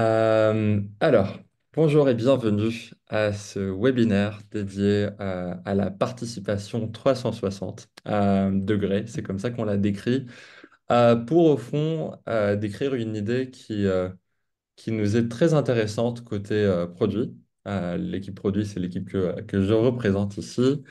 Euh, alors, bonjour et bienvenue à ce webinaire dédié euh, à la participation 360 euh, degrés, c'est comme ça qu'on la décrit, pour au fond décrire une idée qui, qui nous est très intéressante côté produit. l'équipe produit, c'est l'équipe que, que, je représente ici.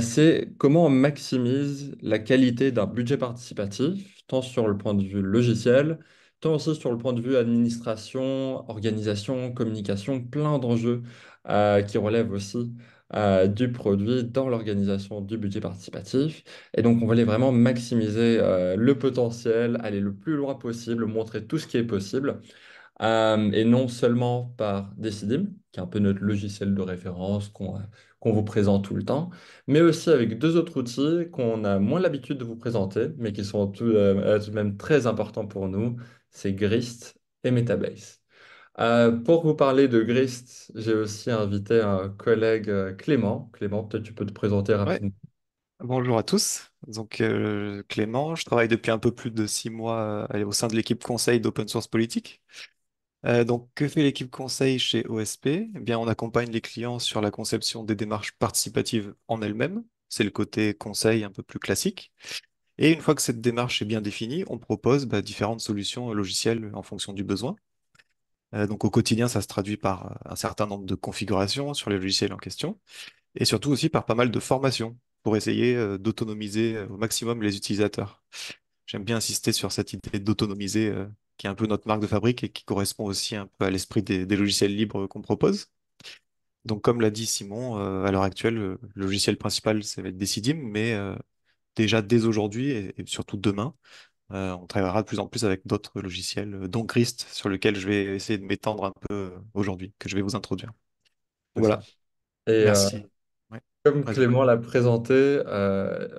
c'est comment on maximise la qualité d'un budget participatif, tant sur le point de vue logiciel, tant aussi sur le point de vue administration, organisation, communication, plein d'enjeux euh, qui relèvent aussi euh, du produit dans l'organisation du budget participatif. Et donc, on voulait vraiment maximiser euh, le potentiel, aller le plus loin possible, montrer tout ce qui est possible. et non seulement par Decidim, qui est un peu notre logiciel de référence qu'on vous présente tout le temps, mais aussi avec deux autres outils qu'on a moins l'habitude de vous présenter, mais qui sont tout, de même très importants pour nous, c'est Grist et Metabase. Euh, pour vous parler de Grist, j'ai aussi invité un collègue euh, Clément. Clément, peut-être tu peux te présenter rapidement. Bonjour à tous. Donc euh, Clément, je travaille depuis un peu plus de six mois au sein de l'équipe conseil d'Open Source Politique. donc que fait l'équipe conseil chez OSP Eh bien, on accompagne les clients sur la conception des démarches participatives en elles-mêmes. C'est le côté conseil un peu plus classique. Et une fois que cette démarche est bien définie, on propose bah, différentes solutions logicielles en fonction du besoin. Euh, donc au quotidien, ça se traduit par euh, un certain nombre de configurations sur les logiciels en question, et surtout aussi par pas mal de formations pour essayer euh, d'autonomiser au maximum les utilisateurs. J'aime bien insister sur cette idée d'autonomiser, qui est un peu notre marque de fabrique et qui correspond aussi un peu à l'esprit des, logiciels libres qu'on propose. Donc, comme l'a dit Simon, à l'heure actuelle, le logiciel principal, ça va être Decidim, mais déjà dès aujourd'hui et, surtout demain. Euh, on travaillera de plus en plus avec d'autres logiciels, euh, dont Grist, sur lequel je vais essayer de m'étendre un peu euh, aujourd'hui, que je vais vous introduire. Voilà. Et Merci. Comme Clément l'a présenté,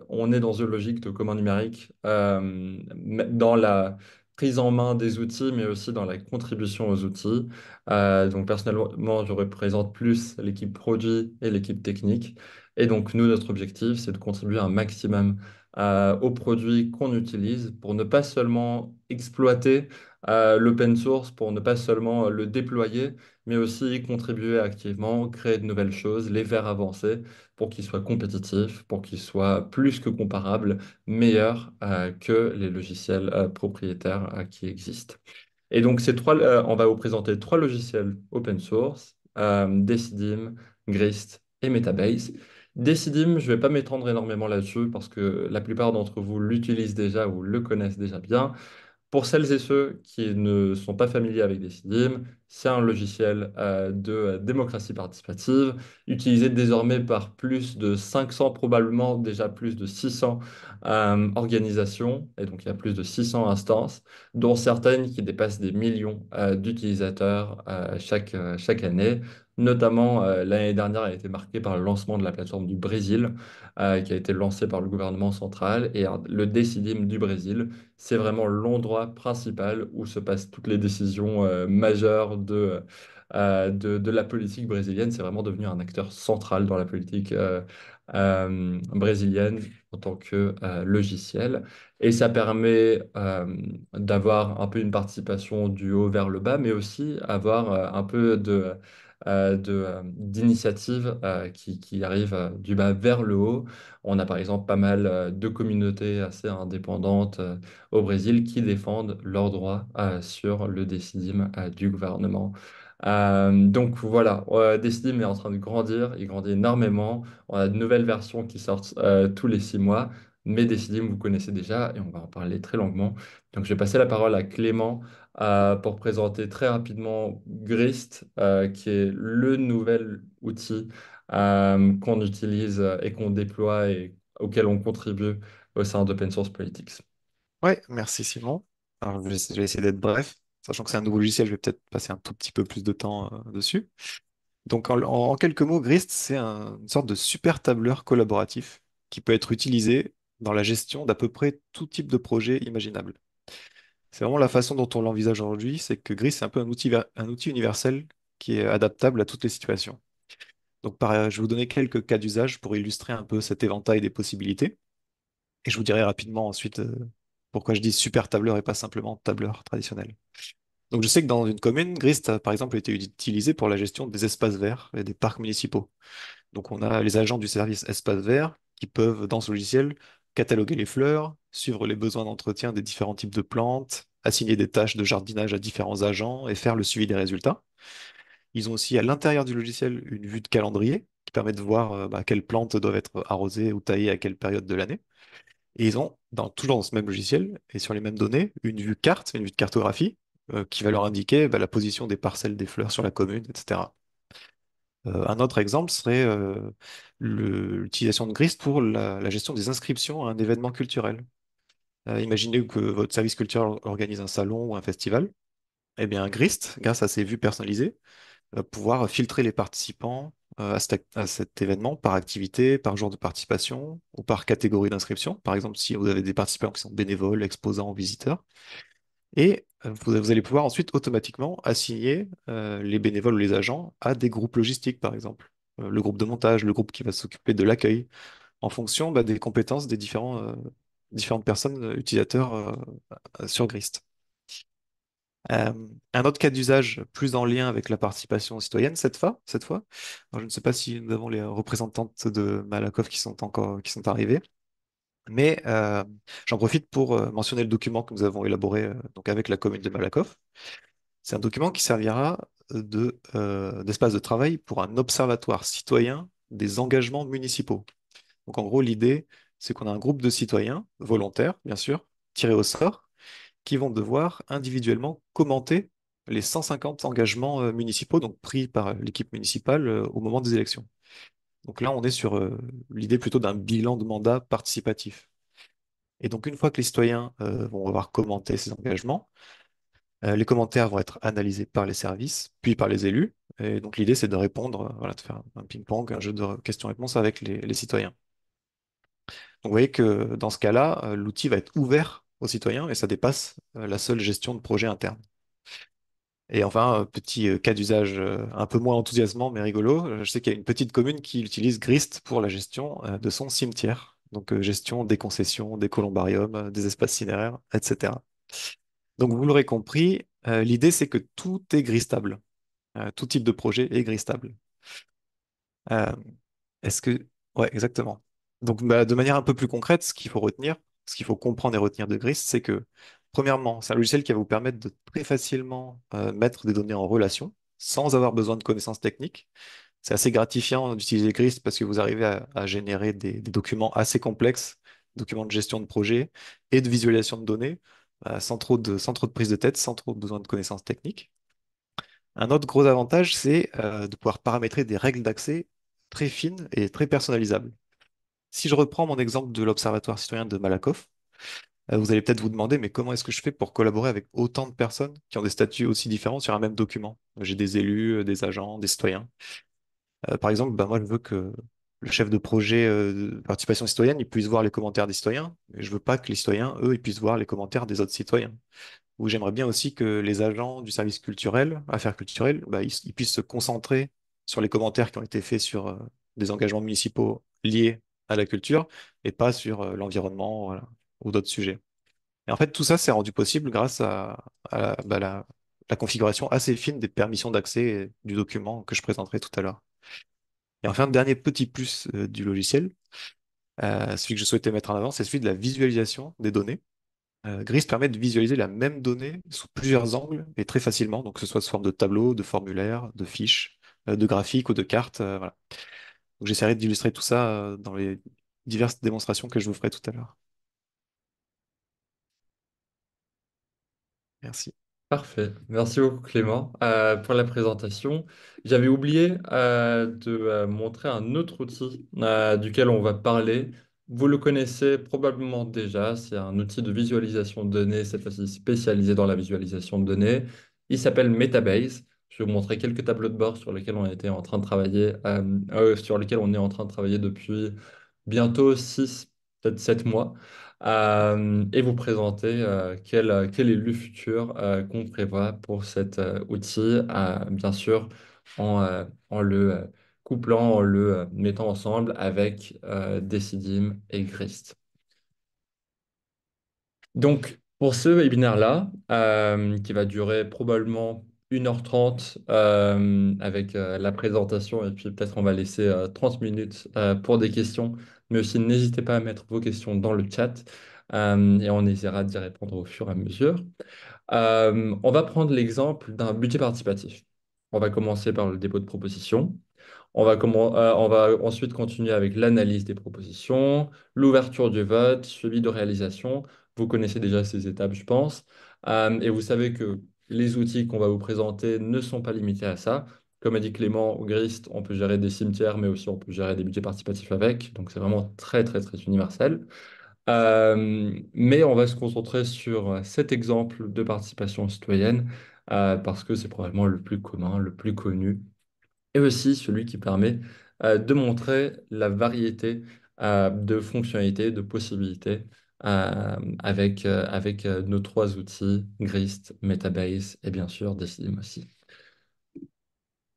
on est dans une logique de commun numérique, dans la prise en main des outils, mais aussi dans la contribution aux outils. donc personnellement, je représente plus l'équipe produit et l'équipe technique. Et donc, nous, notre objectif, c'est de contribuer un maximum euh, aux produits qu'on utilise pour ne pas seulement exploiter euh, l'open source, pour ne pas seulement euh, le déployer, mais aussi contribuer activement, créer de nouvelles choses, les faire avancer pour qu'ils soient compétitifs, pour qu'ils soient plus que comparables, meilleurs que les logiciels propriétaires qui existent. Et donc, ces trois, on va vous présenter trois logiciels open source, Decidim, Grist et Metabase Décidim, je ne vais pas m'étendre énormément là-dessus parce que la plupart d'entre vous l'utilisent déjà ou le connaissent déjà bien. Pour celles et ceux qui ne sont pas familiers avec Decidim, c'est un logiciel euh, de euh, démocratie participative utilisé désormais par plus de 500, probablement déjà plus de 600 euh, organisations, et donc il y a plus de 600 instances, dont certaines qui dépassent des millions d'utilisateurs chaque, chaque année. Notamment, euh, l'année dernière a été marquée par le lancement de la plateforme du Brésil, euh, qui a été lancée par le gouvernement central. Et le Decidim du Brésil, c'est vraiment l'endroit principal où se passent toutes les décisions euh, majeures de, de, de, la politique brésilienne. C'est vraiment devenu un acteur central dans la politique brésilienne en tant que logiciel. Et ça permet d'avoir un peu une participation du haut vers le bas, mais aussi avoir un peu de... Euh, euh, d'initiatives euh, qui, qui, arrivent du bas vers le haut. On a par exemple pas mal de communautés assez indépendantes au Brésil qui défendent leurs droits sur le décidim du gouvernement. donc voilà, euh, est en train de grandir, il grandit énormément. On a de nouvelles versions qui sortent tous les six mois, mais décidim vous connaissez déjà et on va en parler très longuement. Donc je vais passer la parole à Clément euh, pour présenter très rapidement Grist, euh, qui est le nouvel outil euh, qu'on utilise et qu'on déploie et auquel on contribue au sein d'Open Source Politics. Oui, merci Simon. Alors, je, vais, essayer d'être bref. Sachant que c'est un nouveau logiciel, je vais peut-être passer un tout petit peu plus de temps dessus. Donc, en, quelques mots, Grist, c'est une sorte de super tableur collaboratif qui peut être utilisé dans la gestion d'à peu près tout type de projet imaginable. C'est vraiment la façon dont on l'envisage aujourd'hui, c'est que Grist, c'est un peu un outil, universel qui est adaptable à toutes les situations. Donc, je vais vous donner quelques cas d'usage pour illustrer un peu cet éventail des possibilités. Et je vous dirai rapidement ensuite euh, pourquoi je dis super tableur et pas simplement tableur traditionnel. Donc, je sais que dans une commune, Grist a par exemple été utilisé pour la gestion des espaces verts et des parcs municipaux. Donc, on a les agents du service espaces verts qui peuvent, dans ce logiciel, cataloguer les fleurs, suivre les besoins d'entretien des différents types de plantes, assigner des tâches de jardinage à différents agents et faire le suivi des résultats. Ils ont aussi à l'intérieur du logiciel une vue de calendrier qui permet de voir euh, bah, quelles plantes doivent être arrosées ou taillées à quelle période de l'année. Et ils ont, dans, toujours dans ce même logiciel et sur les mêmes données, une vue carte, une vue de cartographie euh, qui va leur indiquer bah, la position des parcelles des fleurs sur la commune, etc. Euh, un autre exemple serait l'utilisation de Gris pour la gestion des inscriptions à un événement culturel. Euh, imaginez que votre service culturel organise un salon ou un festival. Eh bien, Grist, grâce à ses vues personnalisées, va pouvoir filtrer les participants euh, à, cet, événement par activité, par jour de participation ou par catégorie d'inscription. Par exemple, si vous avez des participants qui sont bénévoles, exposants, ou visiteurs. Et euh, vous, allez pouvoir ensuite automatiquement assigner les bénévoles ou les agents à des groupes logistiques, par exemple. le groupe de montage, le groupe qui va s'occuper de l'accueil, en fonction bah, des compétences des différents, différentes personnes euh, utilisateurs euh, sur Grist. Euh, un autre cas d'usage plus en lien avec la participation citoyenne cette fois. Cette fois. je ne sais pas si nous avons les représentantes de Malakoff qui sont encore qui sont arrivées, mais j'en profite pour mentionner le document que nous avons élaboré donc avec la commune de Malakoff. C'est un document qui servira de d'espace de travail pour un observatoire citoyen des engagements municipaux. Donc en gros l'idée c'est qu'on a un groupe de citoyens, volontaires bien sûr, tirés au sort, qui vont devoir individuellement commenter les 150 engagements euh, municipaux, donc pris par euh, l'équipe municipale euh, au moment des élections. Donc là, on est sur l'idée plutôt d'un bilan de mandat participatif. Et donc, une fois que les citoyens vont avoir commenté ces engagements, les commentaires vont être analysés par les services, puis par les élus. Et donc, l'idée, c'est de répondre, voilà, de faire un ping-pong, un jeu de questions-réponses avec les, citoyens vous voyez que dans ce cas-là, euh, l'outil va être ouvert aux citoyens et ça dépasse euh, la seule gestion de projet interne. Et enfin, euh, petit cas d'usage un peu moins enthousiasmant mais rigolo, je sais qu'il y a une petite commune qui utilise Grist pour la gestion de son cimetière. Donc gestion des concessions, des colombariums, des espaces cinéraires, etc. Donc vous l'aurez compris, l'idée c'est que tout est gristable. tout type de projet est gristable. Est-ce que... Ouais, exactement. Donc, bah, de manière un peu plus concrète, ce qu'il faut retenir, ce qu'il faut comprendre et retenir de Grist, c'est que, premièrement, c'est un logiciel qui va vous permettre de très facilement euh, mettre des données en relation sans avoir besoin de connaissances techniques. C'est assez gratifiant d'utiliser Grist parce que vous arrivez à, générer des, documents assez complexes, documents de gestion de projet et de visualisation de données, euh, sans, trop de, de prise de tête, sans trop de besoin de connaissances techniques. Un autre gros avantage, c'est euh, de pouvoir paramétrer des règles d'accès très fines et très personnalisables. Si je reprends mon exemple de l'Observatoire citoyen de Malakoff, euh, vous allez peut-être vous demander, mais comment est-ce que je fais pour collaborer avec autant de personnes qui ont des statuts aussi différents sur un même document J'ai des élus, euh, des agents, des citoyens. Euh, par exemple, ben, moi, je veux que le chef de projet de participation citoyenne il puisse voir les commentaires des citoyens, mais je ne veux pas que les citoyens, eux, ils puissent voir les commentaires des autres citoyens. Ou j'aimerais bien aussi que les agents du service culturel, affaires culturelles, ben, ils, puissent se concentrer sur les commentaires qui ont été faits sur des engagements municipaux liés à la culture et pas sur euh, l'environnement ou d'autres sujets. Et en fait, tout ça, s'est rendu possible grâce à, bah, la, configuration assez fine des permissions d'accès du document que je présenterai tout à l'heure. Et enfin, dernier petit plus euh, du logiciel, euh, celui que je souhaitais mettre en avant, c'est celui de la visualisation des données. GRIS permet de visualiser la même donnée sous plusieurs angles et très facilement, donc que ce soit sous forme de tableau, de formulaire, de fiches, de graphiques ou de cartes j'essaierai d'illustrer tout ça euh, dans les diverses démonstrations que je vous ferai tout à l'heure. Merci. Parfait. Merci beaucoup Clément euh, pour la présentation. J'avais oublié euh, de montrer un autre outil duquel on va parler. Vous le connaissez probablement déjà, c'est un outil de visualisation de données, cette fois-ci spécialisé dans la visualisation de données. Il s'appelle Metabase. Je vais vous montrer quelques tableaux de bord sur lesquels on était en train de travailler, euh, euh, sur lesquels on est en train de travailler depuis bientôt 6, peut-être 7 mois, euh, et vous présenter quel, quel, est le futur qu'on prévoit pour cet outil, bien sûr, en, en le couplant, en le mettant ensemble avec Decidim et Christ. Donc, pour ce webinaire-là, qui va durer probablement 1h30 euh, avec euh, la présentation et puis peut-être on va laisser 30 euh, minutes pour des questions. Mais aussi, n'hésitez pas à mettre vos questions dans le chat et on essaiera d'y répondre au fur et à mesure. on va prendre l'exemple d'un budget participatif. On va commencer par le dépôt de propositions. On va, on va ensuite continuer avec l'analyse des propositions, l'ouverture du vote, suivi de réalisation. Vous connaissez déjà ces étapes, je pense. et vous savez que les outils qu'on va vous présenter ne sont pas limités à ça. Comme a dit Clément, Grist, on peut gérer des cimetières, mais aussi on peut gérer des budgets participatifs avec. Donc c'est vraiment très, très, très universel. Euh, mais on va se concentrer sur cet exemple de participation citoyenne euh, parce que c'est probablement le plus commun, le plus connu et aussi celui qui permet euh, de montrer la variété de fonctionnalités, de possibilités euh, avec, euh, avec euh, nos trois outils, Grist, Metabase et bien sûr Decidim aussi.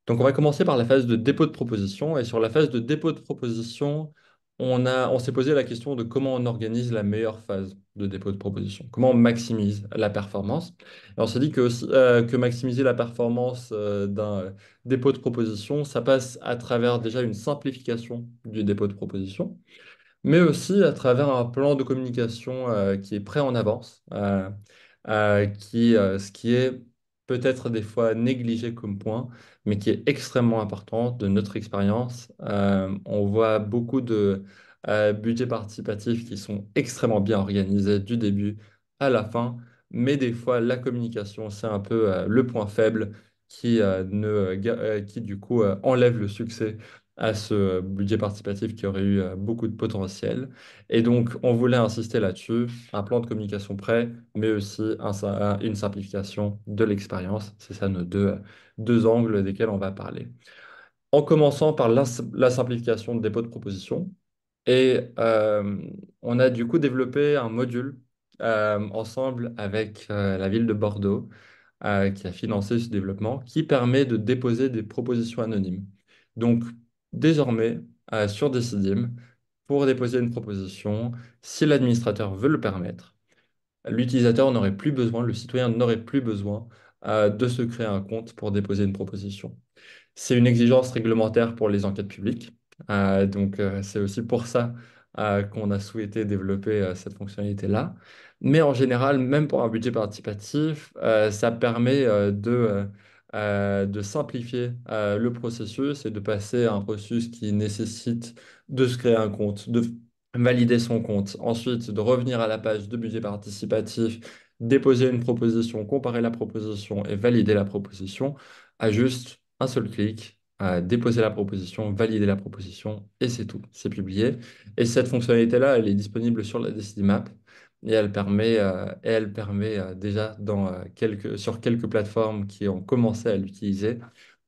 Donc on va commencer par la phase de dépôt de proposition. Et sur la phase de dépôt de proposition, on, a, on s'est posé la question de comment on organise la meilleure phase de dépôt de proposition, comment on maximise la performance. Et on s'est dit que, que maximiser la performance d'un dépôt de proposition, ça passe à travers déjà une simplification du dépôt de proposition mais aussi à travers un plan de communication euh, qui est prêt en avance, euh, euh, qui, ce qui est peut-être des fois négligé comme point, mais qui est extrêmement important de notre expérience. on voit beaucoup de budgets participatifs qui sont extrêmement bien organisés du début à la fin, mais des fois la communication, c'est un peu le point faible qui, ne, qui du coup enlève le succès à ce budget participatif qui aurait eu euh, beaucoup de potentiel. Et donc, on voulait insister là-dessus, un plan de communication prêt, mais aussi une simplification de l'expérience. C'est ça nos deux, deux angles desquels on va parler. En commençant par la, simplification de dépôt de propositions et euh, on a du coup développé un module euh, ensemble avec la ville de Bordeaux qui a financé ce développement, qui permet de déposer des propositions anonymes. Donc, désormais sur Decidim pour déposer une proposition si l'administrateur veut le permettre. L'utilisateur n'aurait plus besoin, le citoyen n'aurait plus besoin euh, de se créer un compte pour déposer une proposition. C'est une exigence réglementaire pour les enquêtes publiques. Euh, donc euh, c'est aussi pour ça qu'on a souhaité développer cette fonctionnalité-là. Mais en général, même pour un budget participatif, ça permet de euh, de simplifier euh, le processus et de passer à un processus qui nécessite de se créer un compte, de valider son compte, ensuite de revenir à la page de budget participatif, déposer une proposition, comparer la proposition et valider la proposition, à juste un seul clic, à déposer la proposition, valider la proposition, et c'est tout, c'est publié. Et cette fonctionnalité-là, elle est disponible sur la Decidimap et elle permet, euh, elle permet euh, déjà euh, quelques, sur quelques plateformes qui ont commencé à l'utiliser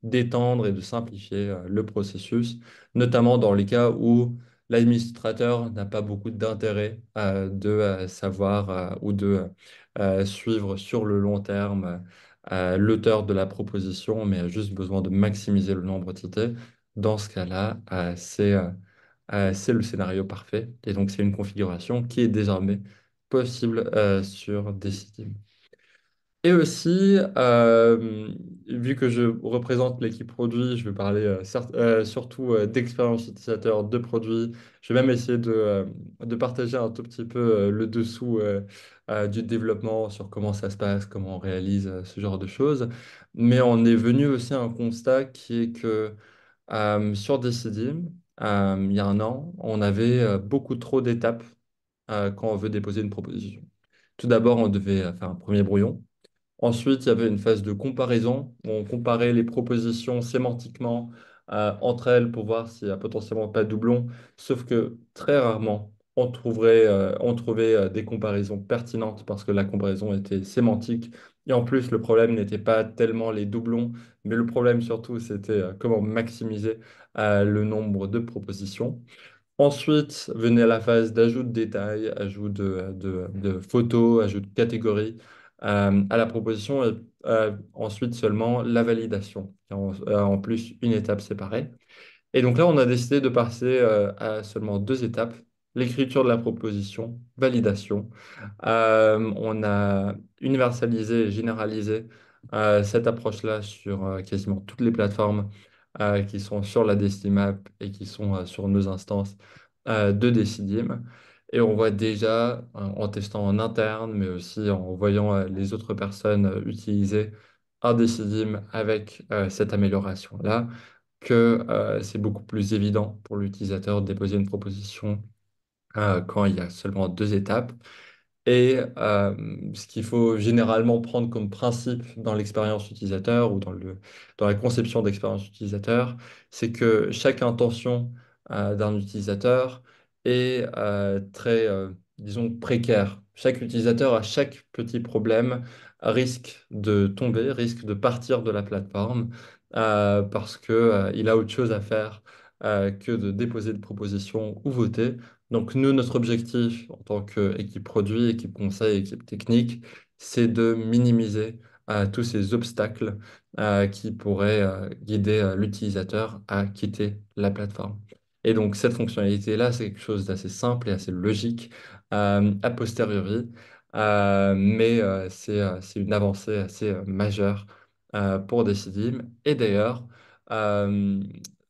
d'étendre et de simplifier le processus, notamment dans les cas où l'administrateur n'a pas beaucoup d'intérêt de savoir ou de suivre sur le long terme l'auteur de la proposition, mais a juste besoin de maximiser le nombre d'entités. Dans ce cas-là, c'est le scénario parfait. Et donc, c'est une configuration qui est désormais possible euh, sur Decidim. Et aussi, euh, vu que je représente l'équipe produit, je vais parler euh, surtout d'expérience utilisateur, de produits. Je vais même essayer de, de partager un tout petit peu le dessous du développement sur comment ça se passe, comment on réalise ce genre de choses. Mais on est venu aussi à un constat qui est que sur Decidim, il y a un an, on avait beaucoup trop d'étapes euh, quand on veut déposer une proposition. Tout d'abord, on devait euh, faire un premier brouillon. Ensuite, il y avait une phase de comparaison où on comparait les propositions sémantiquement euh, entre elles pour voir s'il n'y a potentiellement pas de doublons. Sauf que très rarement, on, trouvait des comparaisons pertinentes parce que la comparaison était sémantique. Et en plus, le problème n'était pas tellement les doublons, mais le problème surtout, c'était comment maximiser le nombre de propositions. Ensuite, venait la phase d'ajout de détails, ajout de, photos, ajout de catégories euh, à la proposition et euh, ensuite seulement la validation, euh, en, plus une étape séparée. Et donc là, on a décidé de passer à seulement deux étapes, l'écriture de la proposition, validation. on a universalisé et généralisé cette approche-là sur quasiment toutes les plateformes euh, qui sont sur la Decimap et qui sont euh, sur nos instances euh, de Decidim. Et on voit déjà, en testant en interne, mais aussi en voyant les autres personnes utiliser un Decidim avec cette amélioration-là, que c'est beaucoup plus évident pour l'utilisateur de déposer une proposition quand il y a seulement deux étapes. Et euh, ce qu'il faut généralement prendre comme principe dans l'expérience utilisateur ou dans la conception d'expérience utilisateur, c'est que chaque intention euh, d'un utilisateur est euh, très, disons, précaire. Chaque utilisateur, à chaque petit problème, risque de tomber, risque de partir de la plateforme parce qu'il a autre chose à faire que de déposer de propositions ou voter donc nous, notre objectif en tant qu'équipe produit, équipe conseil, équipe technique, c'est de minimiser euh, tous ces obstacles euh, qui pourraient euh, guider l'utilisateur à quitter la plateforme. Et donc cette fonctionnalité-là, c'est quelque chose d'assez simple et assez logique a posteriori, mais c'est une avancée assez majeure pour Decidim. Et d'ailleurs,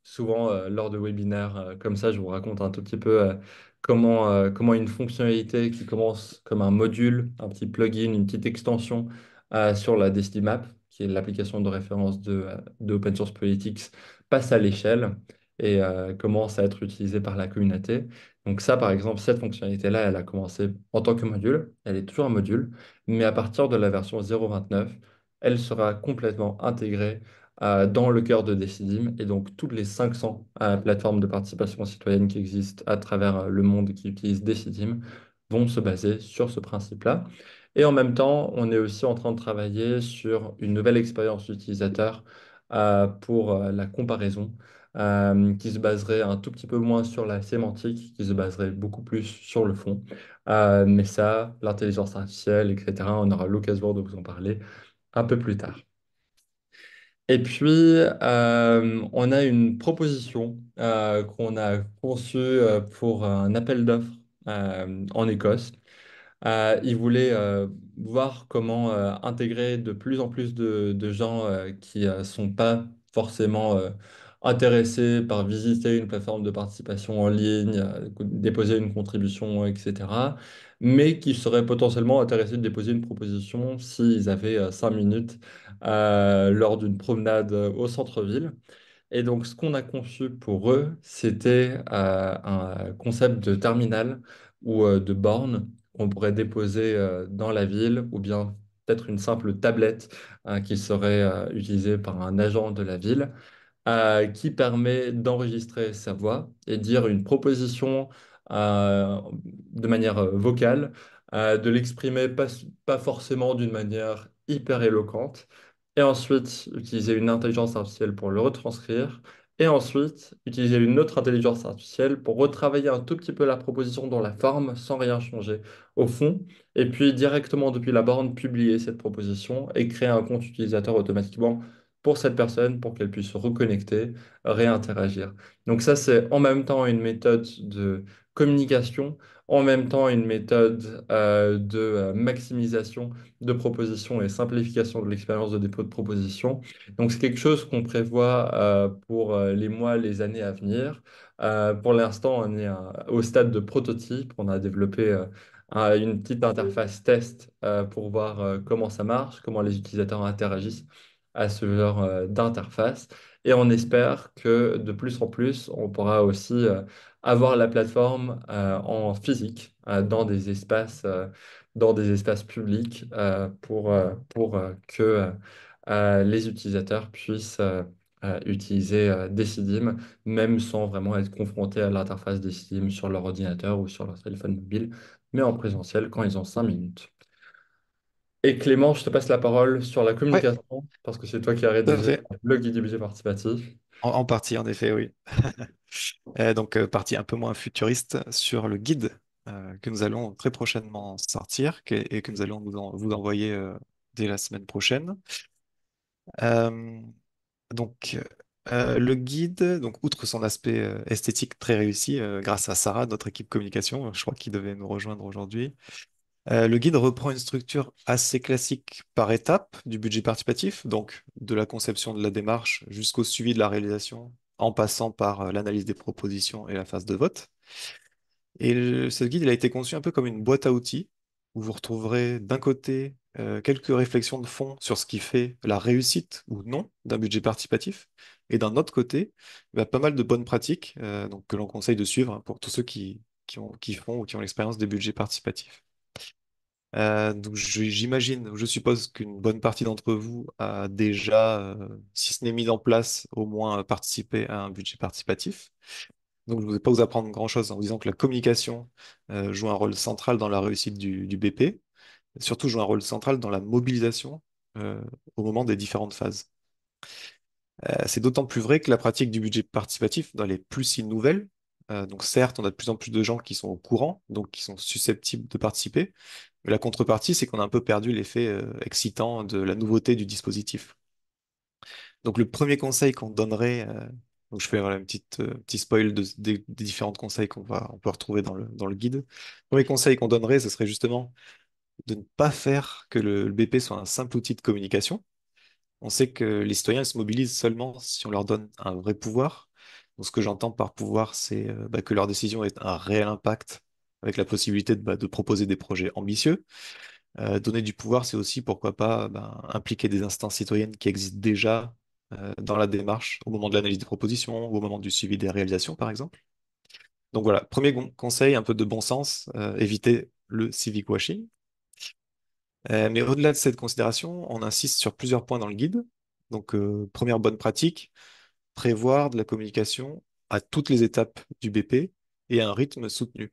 souvent lors de webinaires comme ça, je vous raconte un tout petit peu euh, comment, une fonctionnalité qui commence comme un module, un petit plugin, une petite extension euh, sur la Map, qui est l'application de référence euh, de, Open Source Politics, passe à l'échelle et commence à être utilisée par la communauté. Donc ça, par exemple, cette fonctionnalité-là, elle a commencé en tant que module, elle est toujours un module, mais à partir de la version 0.29, elle sera complètement intégrée euh, dans le cœur de Decidim et donc toutes les 500 euh, plateformes de participation citoyenne qui existent à travers euh, le monde qui utilisent Decidim vont se baser sur ce principe-là. Et en même temps, on est aussi en train de travailler sur une nouvelle expérience utilisateur pour la comparaison, qui se baserait un tout petit peu moins sur la sémantique, qui se baserait beaucoup plus sur le fond. mais ça, l'intelligence artificielle, etc., on aura l'occasion de vous en parler un peu plus tard. Et puis, euh, on a une proposition euh, qu'on a conçue euh, pour un appel d'offres en Écosse. ils voulaient voir comment intégrer de plus en plus de, gens qui ne sont pas forcément intéressés par visiter une plateforme de participation en ligne, déposer une contribution, etc., mais qui seraient potentiellement intéressés de déposer une proposition s'ils avaient cinq minutes euh, lors d'une promenade au centre-ville. Et donc, ce qu'on a conçu pour eux, c'était euh, un concept de terminal ou euh, de borne qu'on pourrait déposer dans la ville ou bien peut-être une simple tablette hein, qui serait utilisée par un agent de la ville. qui permet d'enregistrer sa voix et dire une proposition de manière vocale, de l'exprimer pas forcément d'une manière hyper éloquente, et ensuite utiliser une intelligence artificielle pour le retranscrire, et ensuite utiliser une autre intelligence artificielle pour retravailler un tout petit peu la proposition dans la forme sans rien changer au fond, et puis directement depuis la borne publier cette proposition et créer un compte utilisateur automatiquement pour cette personne pour qu'elle puisse se reconnecter, réinteragir. Donc ça, c'est en même temps une méthode de communication, en même temps une méthode euh, de euh, maximisation de propositions et simplification de l'expérience de dépôt de propositions. Donc c'est quelque chose qu'on prévoit euh, pour les mois, les années à venir. pour l'instant, on est au stade de prototype. On a développé une petite interface test pour voir comment ça marche, comment les utilisateurs interagissent à ce genre d'interface. Et on espère que de plus en plus, on pourra aussi avoir la plateforme euh, en physique euh, dans des espaces, euh, dans des espaces publics pour, pour que les utilisateurs puissent utiliser Decidim même sans vraiment être confrontés à l'interface Decidim sur leur ordinateur ou sur leur téléphone mobile, mais en présentiel quand ils ont 5 minutes. Et Clément, je te passe la parole sur la communication, parce que c'est toi qui as rédigé le guide du budget participatif. en partie, en effet, oui. Euh, donc, euh, partie un peu moins futuriste sur le guide euh, que nous allons très prochainement sortir et que nous allons vous, envoyer dès la semaine prochaine. donc, le guide, donc outre son aspect esthétique très réussi, grâce à Sarah, notre équipe communication, je crois qu'il devait nous rejoindre aujourd'hui, le guide reprend une structure assez classique par étape du budget participatif, donc de la conception de la démarche jusqu'au suivi de la réalisation, en passant par euh, l'analyse des propositions et la phase de vote. Et ce guide, il a été conçu un peu comme une boîte à outils où vous retrouverez d'un côté euh, quelques réflexions de fond sur ce qui fait la réussite ou non d'un budget participatif, et d'un autre côté, bah, pas mal de bonnes pratiques euh, donc, que l'on conseille de suivre hein, pour tous ceux qui, ont, qui font ou qui ont l'expérience des budgets participatifs. Euh, donc j'imagine, je suppose qu'une bonne partie d'entre vous a déjà, euh, si ce n'est mis en place, au moins euh, participé à un budget participatif. Donc je ne vais pas vous apprendre grand-chose en vous disant que la communication joue un rôle central dans la réussite du, BP, surtout joue un rôle central dans la mobilisation au moment des différentes phases. C'est d'autant plus vrai que la pratique du budget participatif, dans les plus si nouvelles, donc certes, on a de plus en plus de gens qui sont au courant, donc qui sont susceptibles de participer, la contrepartie, c'est qu'on a un peu perdu l'effet euh, excitant de la nouveauté du dispositif. Donc le premier conseil qu'on donnerait, euh, je fais un euh, petit, spoil des, différents conseils qu'on on peut retrouver dans le, guide. Le premier conseil qu'on donnerait, ce serait justement de ne pas faire que le, BP soit un simple outil de communication. On sait que les citoyens se mobilisent seulement si on leur donne un vrai pouvoir. Donc, ce que j'entends par pouvoir, c'est bah, que leur décision ait un réel impact avec la possibilité bah, de, proposer des projets ambitieux. Euh, donner du pouvoir, c'est aussi, pourquoi pas, ben, impliquer des instances citoyennes qui existent déjà euh, dans la démarche au moment de l'analyse des propositions ou au moment du suivi des réalisations, par exemple. Donc voilà, premier conseil, un peu de bon sens, euh, éviter le civic washing. mais au-delà de cette considération, on insiste sur plusieurs points dans le guide. Donc, première bonne pratique, prévoir de la communication à toutes les étapes du BP et un rythme soutenu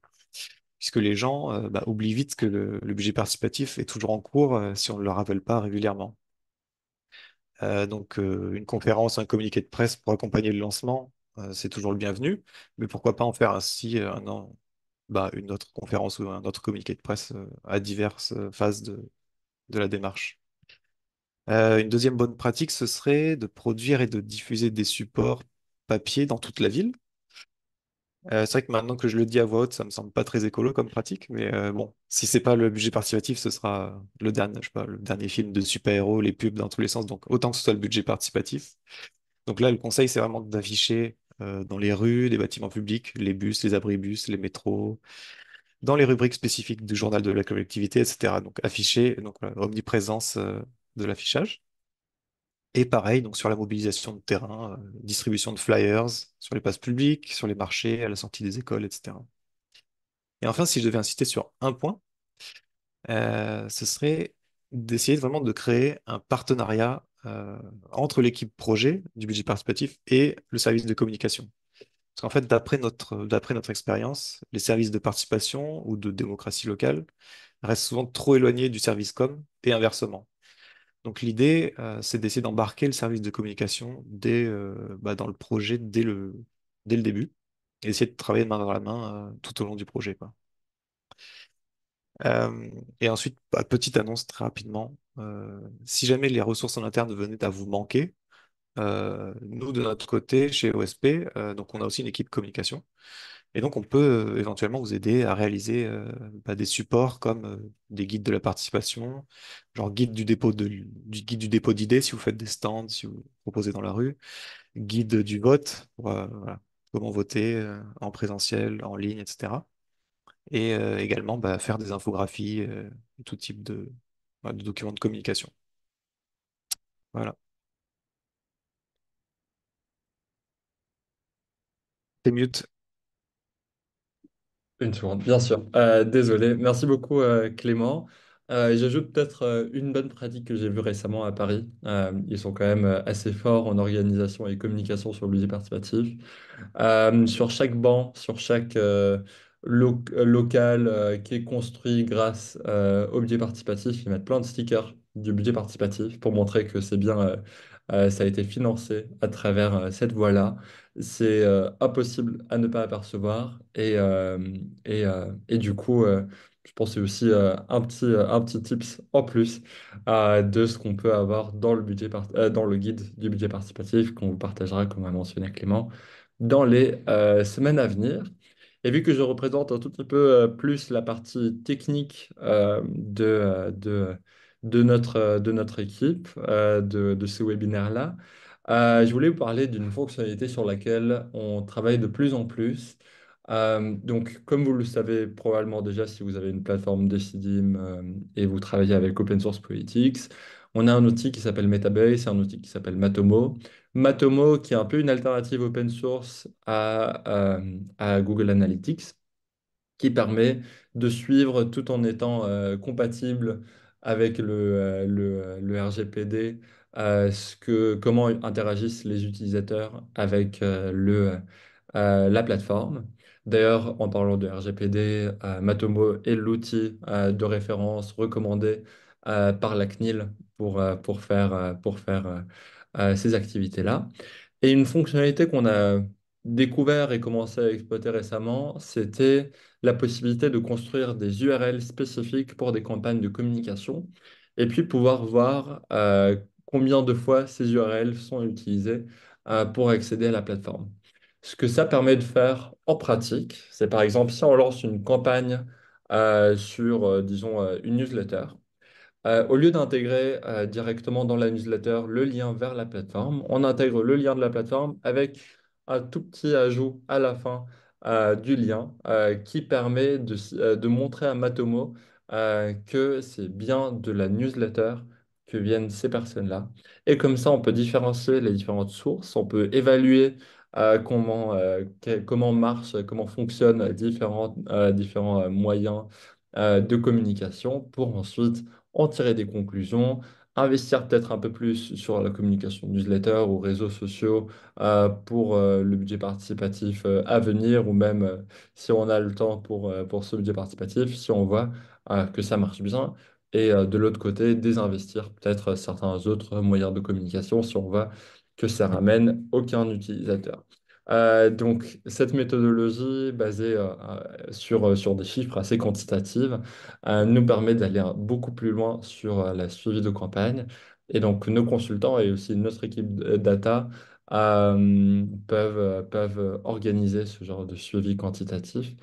puisque les gens euh, bah, oublient vite que le, budget participatif est toujours en cours euh, si on ne le rappelle pas régulièrement. Euh, donc une conférence, un communiqué de presse pour accompagner le lancement, c'est toujours le bienvenu, mais pourquoi pas en faire ainsi bah, une autre conférence ou un autre communiqué de presse à diverses phases de, de la démarche. une deuxième bonne pratique, ce serait de produire et de diffuser des supports papier dans toute la ville, euh, c'est vrai que maintenant que je le dis à voix haute, ça me semble pas très écolo comme pratique, mais euh, bon, si c'est pas le budget participatif, ce sera le Dan, je sais pas, le dernier film de super-héros, les pubs dans tous les sens, donc autant que ce soit le budget participatif. Donc là, le conseil, c'est vraiment d'afficher euh, dans les rues, des bâtiments publics, les bus, les bus, les métros, dans les rubriques spécifiques du journal de la collectivité, etc. Donc afficher, donc l'omniprésence de l'affichage. Et pareil, donc sur la mobilisation de terrain, euh, distribution de flyers, sur les passes publiques, sur les marchés, à la sortie des écoles, etc. Et enfin, si je devais insister sur un point, euh, ce serait d'essayer vraiment de créer un partenariat euh, entre l'équipe projet du budget participatif et le service de communication. Parce qu'en fait, d'après notre, d'après notre expérience, les services de participation ou de démocratie locale restent souvent trop éloignés du service com et inversement. Donc l'idée, euh, c'est d'essayer d'embarquer le service de communication euh, bah, dans le projet dès le, début et essayer de travailler de main dans la main euh, tout au long du projet. et ensuite, bah, petite annonce très rapidement, si jamais les ressources en interne venaient à vous manquer, nous, de notre côté, chez OSP, donc on a aussi une équipe communication et donc, on peut euh, éventuellement vous aider à réaliser euh, bah, des supports comme euh, des guides de la participation, genre guide du dépôt guide du dépôt d'idées si vous faites des stands, si vous proposez dans la rue, guide du vote comment voter en présentiel, en ligne, etc. Et également bah, faire des infographies, tout type bah, de, documents de communication. Voilà. T'es mute. Une seconde, bien sûr. Euh, désolé. Merci beaucoup, euh, Clément. Euh, j'ajoute peut-être une bonne pratique que j'ai vue récemment à Paris. ils sont quand même assez forts en organisation et communication sur le budget participatif. sur chaque banc, sur chaque local qui est construit grâce au budget participatif, ils mettent plein de stickers du budget participatif pour montrer que c'est bien, ça a été financé à travers cette voie-là c'est euh, impossible à ne pas apercevoir. Et, euh, et, euh, et, du coup, je pense que c'est aussi un, petit, un petit tips en plus de ce qu'on peut avoir dans le, budget dans le guide du budget participatif qu'on vous partagera, comme a mentionné Clément, dans les semaines à venir. Et vu que je représente un tout petit peu plus la partie technique de, de de notre, de notre équipe, de, de, ce webinaire-là. Euh, je voulais vous parler d'une fonctionnalité sur laquelle on travaille de plus en plus. Euh, donc, comme vous le savez probablement déjà, si vous avez une plateforme Decidim CDIM euh, et vous travaillez avec Open Source Politics, on a un outil qui s'appelle Metabase un outil qui s'appelle Matomo. Matomo, qui est un peu une alternative open source à, Google Analytics, qui permet de suivre tout en étant compatible avec le RGPD euh, ce que, comment interagissent les utilisateurs avec euh, le, euh, la plateforme. D'ailleurs, en parlant de RGPD, Matomo est l'outil de référence recommandé par la CNIL pour, pour faire, pour faire ces activités-là. Et une fonctionnalité qu'on a découvert et commencé à exploiter récemment, c'était la possibilité de construire des URL spécifiques pour des campagnes de communication et puis pouvoir voir combien de fois ces URL sont utilisées euh, pour accéder à la plateforme. Ce que ça permet de faire en pratique, c'est par exemple si on lance une campagne euh, sur, euh, disons, une newsletter, au lieu d'intégrer directement dans la newsletter le lien vers la plateforme, on intègre le lien de la plateforme avec un tout petit ajout à la fin du lien qui permet de, de, montrer à Matomo que c'est bien de la newsletter que viennent ces personnes-là. Et comme ça, on peut différencier les différentes sources, on peut évaluer euh, comment, euh, comment marche comment fonctionnent euh, différents, différents moyens de communication pour ensuite en tirer des conclusions, investir peut-être un peu plus sur la communication newsletter ou réseaux sociaux pour le budget participatif à venir ou même si on a le temps pour, pour ce budget participatif, si on voit que ça marche bien, et euh, de l'autre côté, désinvestir peut-être euh, certains autres moyens de communication si on voit que ça ramène aucun utilisateur. Euh, donc, cette méthodologie basée sur, sur des chiffres assez quantitatifs nous permet d'aller beaucoup plus loin sur la suivi de campagne. Et donc, nos consultants et aussi notre équipe data peuvent, peuvent organiser ce genre de suivi quantitatif.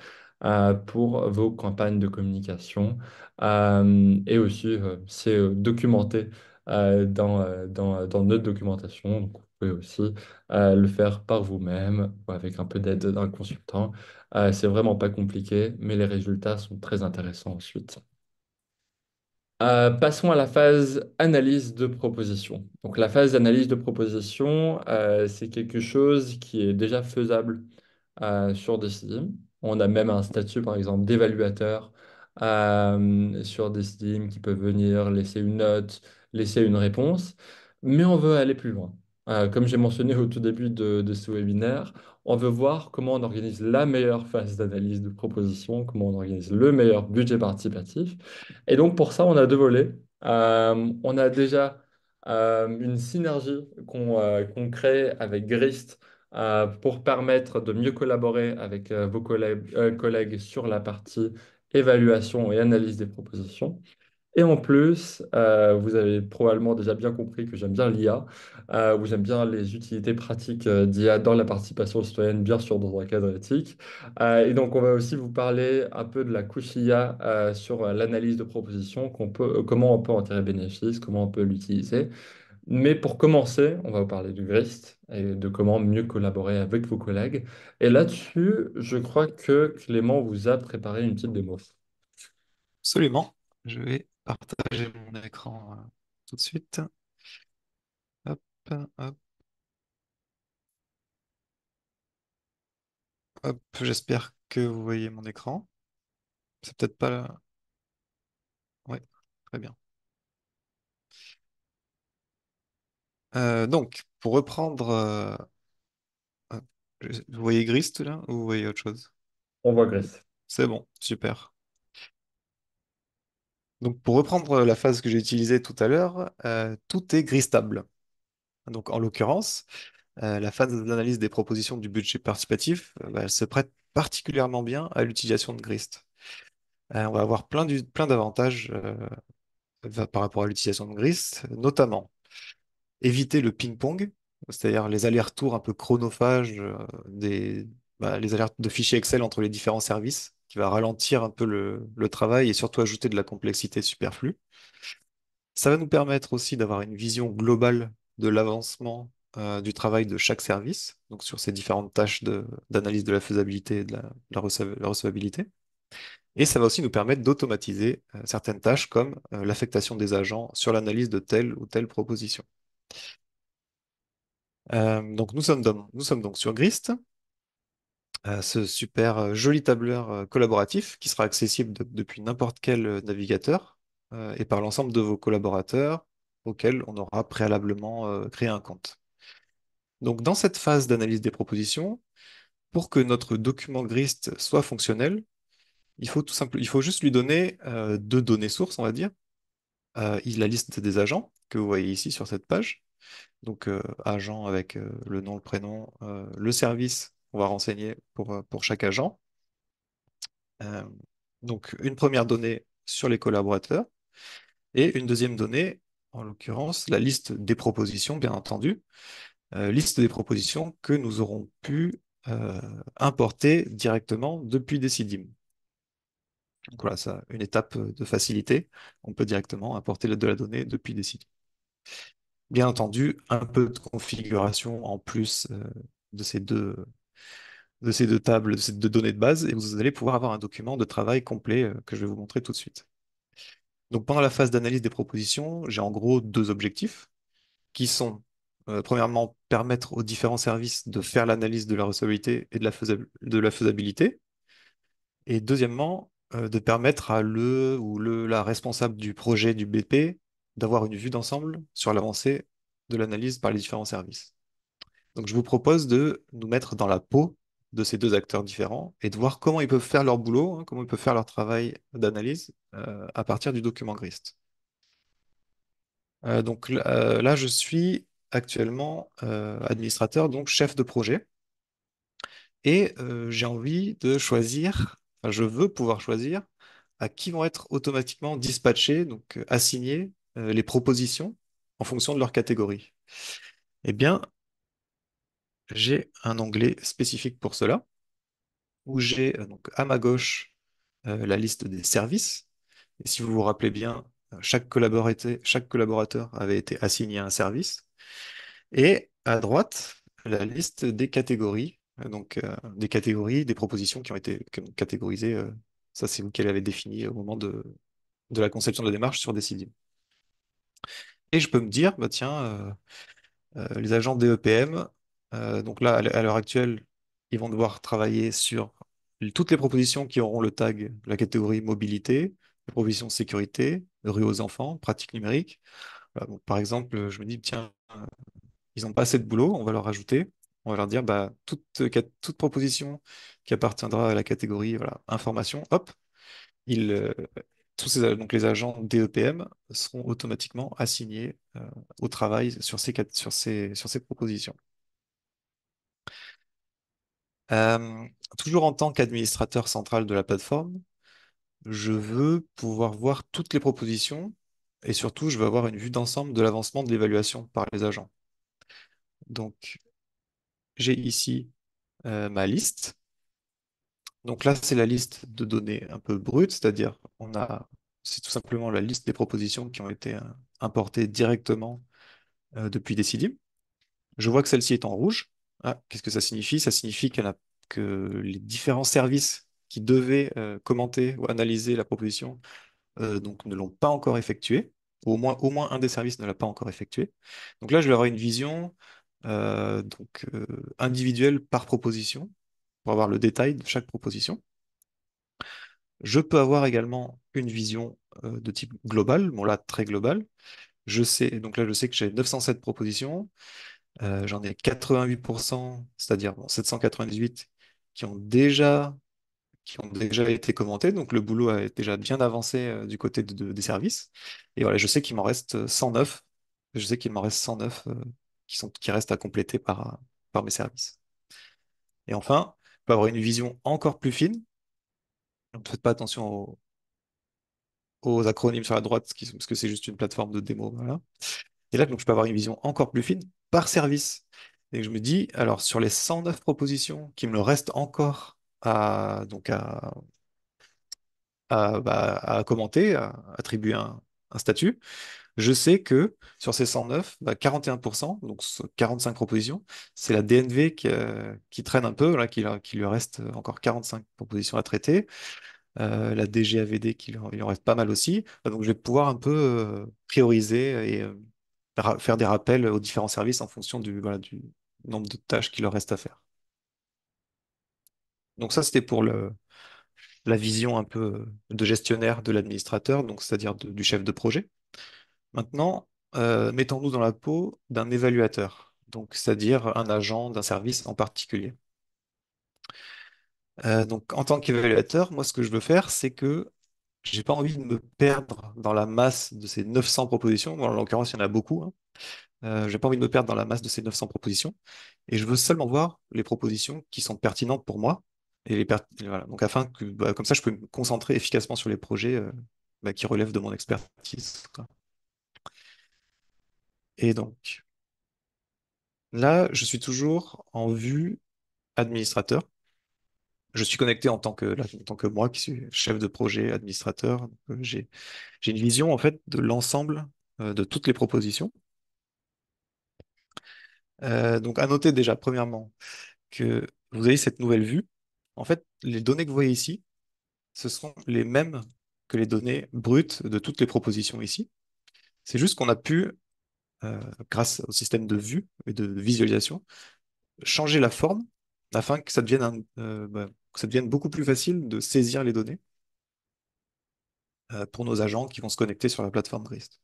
Euh, pour vos campagnes de communication euh, et aussi euh, c'est documenté dans, notre documentation. vous pouvez aussi le faire par vous-même ou avec un peu d'aide d'un consultant. c'est vraiment pas compliqué, mais les résultats sont très intéressants ensuite. passons à la phase analyse de proposition. Donc la phase d'analyse de proposition, c'est quelque chose qui est déjà faisable sur DCI. On a même un statut, par exemple, d'évaluateur euh, sur des Steam qui peuvent venir laisser une note, laisser une réponse. Mais on veut aller plus loin. Euh, comme j'ai mentionné au tout début de, ce webinaire, on veut voir comment on organise la meilleure phase d'analyse de proposition, comment on organise le meilleur budget participatif. Et donc pour ça, on a deux volets. Euh, on a déjà une synergie qu'on crée avec Grist euh, pour permettre de mieux collaborer avec euh, vos euh, collègues, sur la partie évaluation et analyse des propositions. Et en plus, vous avez probablement déjà bien compris que j'aime bien l'IA, Vous aimez bien les utilités pratiques d'IA dans la participation citoyenne, bien sûr dans le cadre éthique. et donc, on va aussi vous parler un peu de la couche IA sur l'analyse de propositions, comment on peut en tirer bénéfice, comment on peut l'utiliser. Mais pour commencer, on va vous parler du GRIST et de comment mieux collaborer avec vos collègues. Et là-dessus, je crois que Clément vous a préparé une petite démo. Absolument. Je vais partager mon écran euh, tout de suite. Hop, hop. Hop, j'espère que vous voyez mon écran. C'est peut-être pas là. Oui, très bien. Euh, donc, pour reprendre. Euh, vous voyez grist là ou vous voyez autre chose? On voit grist. C'est bon, super. Donc, pour reprendre la phase que j'ai utilisée tout à l'heure, euh, tout est gristable. Donc, en l'occurrence, la phase d'analyse des propositions du budget participatif, bah, elle se prête particulièrement bien à l'utilisation de Grist. on va avoir plein plein d'avantages par rapport à l'utilisation de Grist, notamment éviter le ping-pong, c'est-à-dire les allers-retours un peu chronophages euh, des, bah, les allers de fichiers Excel entre les différents services, qui va ralentir un peu le, travail et surtout ajouter de la complexité superflue. Ça va nous permettre aussi d'avoir une vision globale de l'avancement euh, du travail de chaque service, donc sur ces différentes tâches d'analyse de, la faisabilité et de la recevabilité. Et ça va aussi nous permettre d'automatiser euh, certaines tâches comme l'affectation des agents sur l'analyse de telle ou telle proposition. Euh, donc nous sommes, donc sur Grist, euh, ce super euh, joli tableur collaboratif qui sera accessible depuis n'importe quel navigateur et par l'ensemble de vos collaborateurs auxquels on aura préalablement créé un compte. Donc dans cette phase d'analyse des propositions, pour que notre document Grist soit fonctionnel, il faut, tout il faut juste lui donner deux données sources, on va dire, la liste des agents que vous voyez ici sur cette page. Donc euh, agent avec euh, le nom, le prénom, euh, le service on va renseigner pour, pour chaque agent. donc une première donnée sur les collaborateurs et une deuxième donnée, en l'occurrence, la liste des propositions, bien entendu, liste des propositions que nous aurons pu importer directement depuis Decidim. Donc voilà, ça, une étape de facilité. On peut directement importer de la donnée depuis Decidim. Bien entendu, un peu de configuration en plus euh, de ces deux, de ces deux tables, de ces deux données de base, et vous allez pouvoir avoir un document de travail complet euh, que je vais vous montrer tout de suite. Donc pendant la phase d'analyse des propositions, j'ai en gros deux objectifs qui sont euh, premièrement permettre aux différents services de faire l'analyse de la recevabilité et de la, faisabilité, et deuxièmement de permettre à le ou le la responsable du projet du BP d'avoir une vue d'ensemble sur l'avancée de l'analyse par les différents services. Donc je vous propose de nous mettre dans la peau de ces deux acteurs différents et de voir comment ils peuvent faire leur boulot, hein, comment ils peuvent faire leur travail d'analyse euh, à partir du document GRIST. Euh, donc euh, là, je suis actuellement administrateur, donc chef de projet. Et j'ai envie de choisir, je veux pouvoir choisir à qui vont être automatiquement dispatchés, donc assignés euh, les propositions en fonction de leur catégorie. Eh bien, j'ai un onglet spécifique pour cela, où j'ai euh, à ma gauche euh, la liste des services. Et si vous vous rappelez bien, chaque collaborateur, avait été assigné à un service. Et à droite, la liste des catégories, donc des catégories, des propositions qui ont été catégorisées. ça, c'est vous qui avait défini au moment de, la conception de la démarche sur Decidium. Et je peux me dire, bah, tiens, euh, euh, les agents DEPM, euh, donc là, à l'heure actuelle, ils vont devoir travailler sur toutes les propositions qui auront le tag, la catégorie mobilité, les propositions sécurité, rue aux enfants, pratique numérique. Bah, par exemple, je me dis, tiens, ils n'ont pas assez de boulot, on va leur ajouter, On va leur dire, bah, toute, toute proposition qui appartiendra à la catégorie voilà, information, hop, ils, donc les agents DEPM seront automatiquement assignés euh, au travail sur ces, sur ces, sur ces propositions. Euh, toujours en tant qu'administrateur central de la plateforme, je veux pouvoir voir toutes les propositions et surtout, je veux avoir une vue d'ensemble de l'avancement de l'évaluation par les agents. Donc, j'ai ici euh, ma liste. Donc là, c'est la liste de données un peu brute, c'est-à-dire on a c'est tout simplement la liste des propositions qui ont été euh, importées directement euh, depuis Decidim. Je vois que celle-ci est en rouge. Ah, qu'est-ce que ça signifie Ça signifie a, que les différents services qui devaient euh, commenter ou analyser la proposition donc, ne l'ont pas encore effectuée. Au moins, au moins un des services ne l'a pas encore effectué. Donc là, je vais avoir une vision donc, individuelle par proposition pour avoir le détail de chaque proposition. Je peux avoir également une vision euh, de type global, bon là très global. Je sais, donc là je sais que j'ai 907 propositions, euh, j'en ai 88%, c'est-à-dire 798 qui ont déjà qui ont déjà été commentées, donc le boulot a déjà bien avancé euh, du côté des services. Et voilà, je sais qu'il m'en reste 109, je sais qu'il m'en reste 109 qui sont qui restent à compléter par par mes services. Et enfin, on peut avoir une vision encore plus fine. Donc, ne faites pas attention aux, aux acronymes sur la droite, parce que c'est juste une plateforme de démo. Voilà. Et là, donc, je peux avoir une vision encore plus fine par service. Et je me dis, alors sur les 109 propositions qui me restent encore à, donc à, bah, commenter, à attribuer un, statut, je sais que sur ces 109, 41%, bah, donc 45 propositions, c'est la DNV euh, qui, traîne un peu, qui lui reste encore 45 propositions à traiter. Euh, la DGAVD, qui en, il en reste pas mal aussi. Ah, donc je vais pouvoir un peu euh, prioriser et euh, faire des rappels aux différents services en fonction du, nombre de tâches qu'il leur reste à faire. Donc ça, c'était pour le, la vision un peu de gestionnaire de l'administrateur, donc c'est-à-dire du chef de projet. Maintenant, mettons-nous dans la peau d'un évaluateur, donc c'est-à-dire un agent d'un service en particulier. Euh, donc, en tant qu'évaluateur, moi, ce que je veux faire, c'est que j'ai pas envie de me perdre dans la masse de ces 900 propositions. Bon, en l'occurrence, il y en a beaucoup. Hein. Euh, j'ai pas envie de me perdre dans la masse de ces 900 propositions. Et je veux seulement voir les propositions qui sont pertinentes pour moi. Et les Donc, afin que, bah, comme ça, je peux me concentrer efficacement sur les projets euh, bah, qui relèvent de mon expertise. Et donc, là, je suis toujours en vue administrateur je suis connecté en tant que, moi qui suis chef de projet, administrateur. Euh, j'ai une vision en fait de l'ensemble euh, de toutes les propositions. Euh, donc, à noter déjà, premièrement, que vous avez cette nouvelle vue. En fait, les données que vous voyez ici, ce sont les mêmes que les données brutes de toutes les propositions ici. C'est juste qu'on a pu, grâce au système de vue et de visualisation, changer la forme afin que ça devienne un, bah, que ça devienne beaucoup plus facile de saisir les données euh, pour nos agents qui vont se connecter sur la plateforme Brist.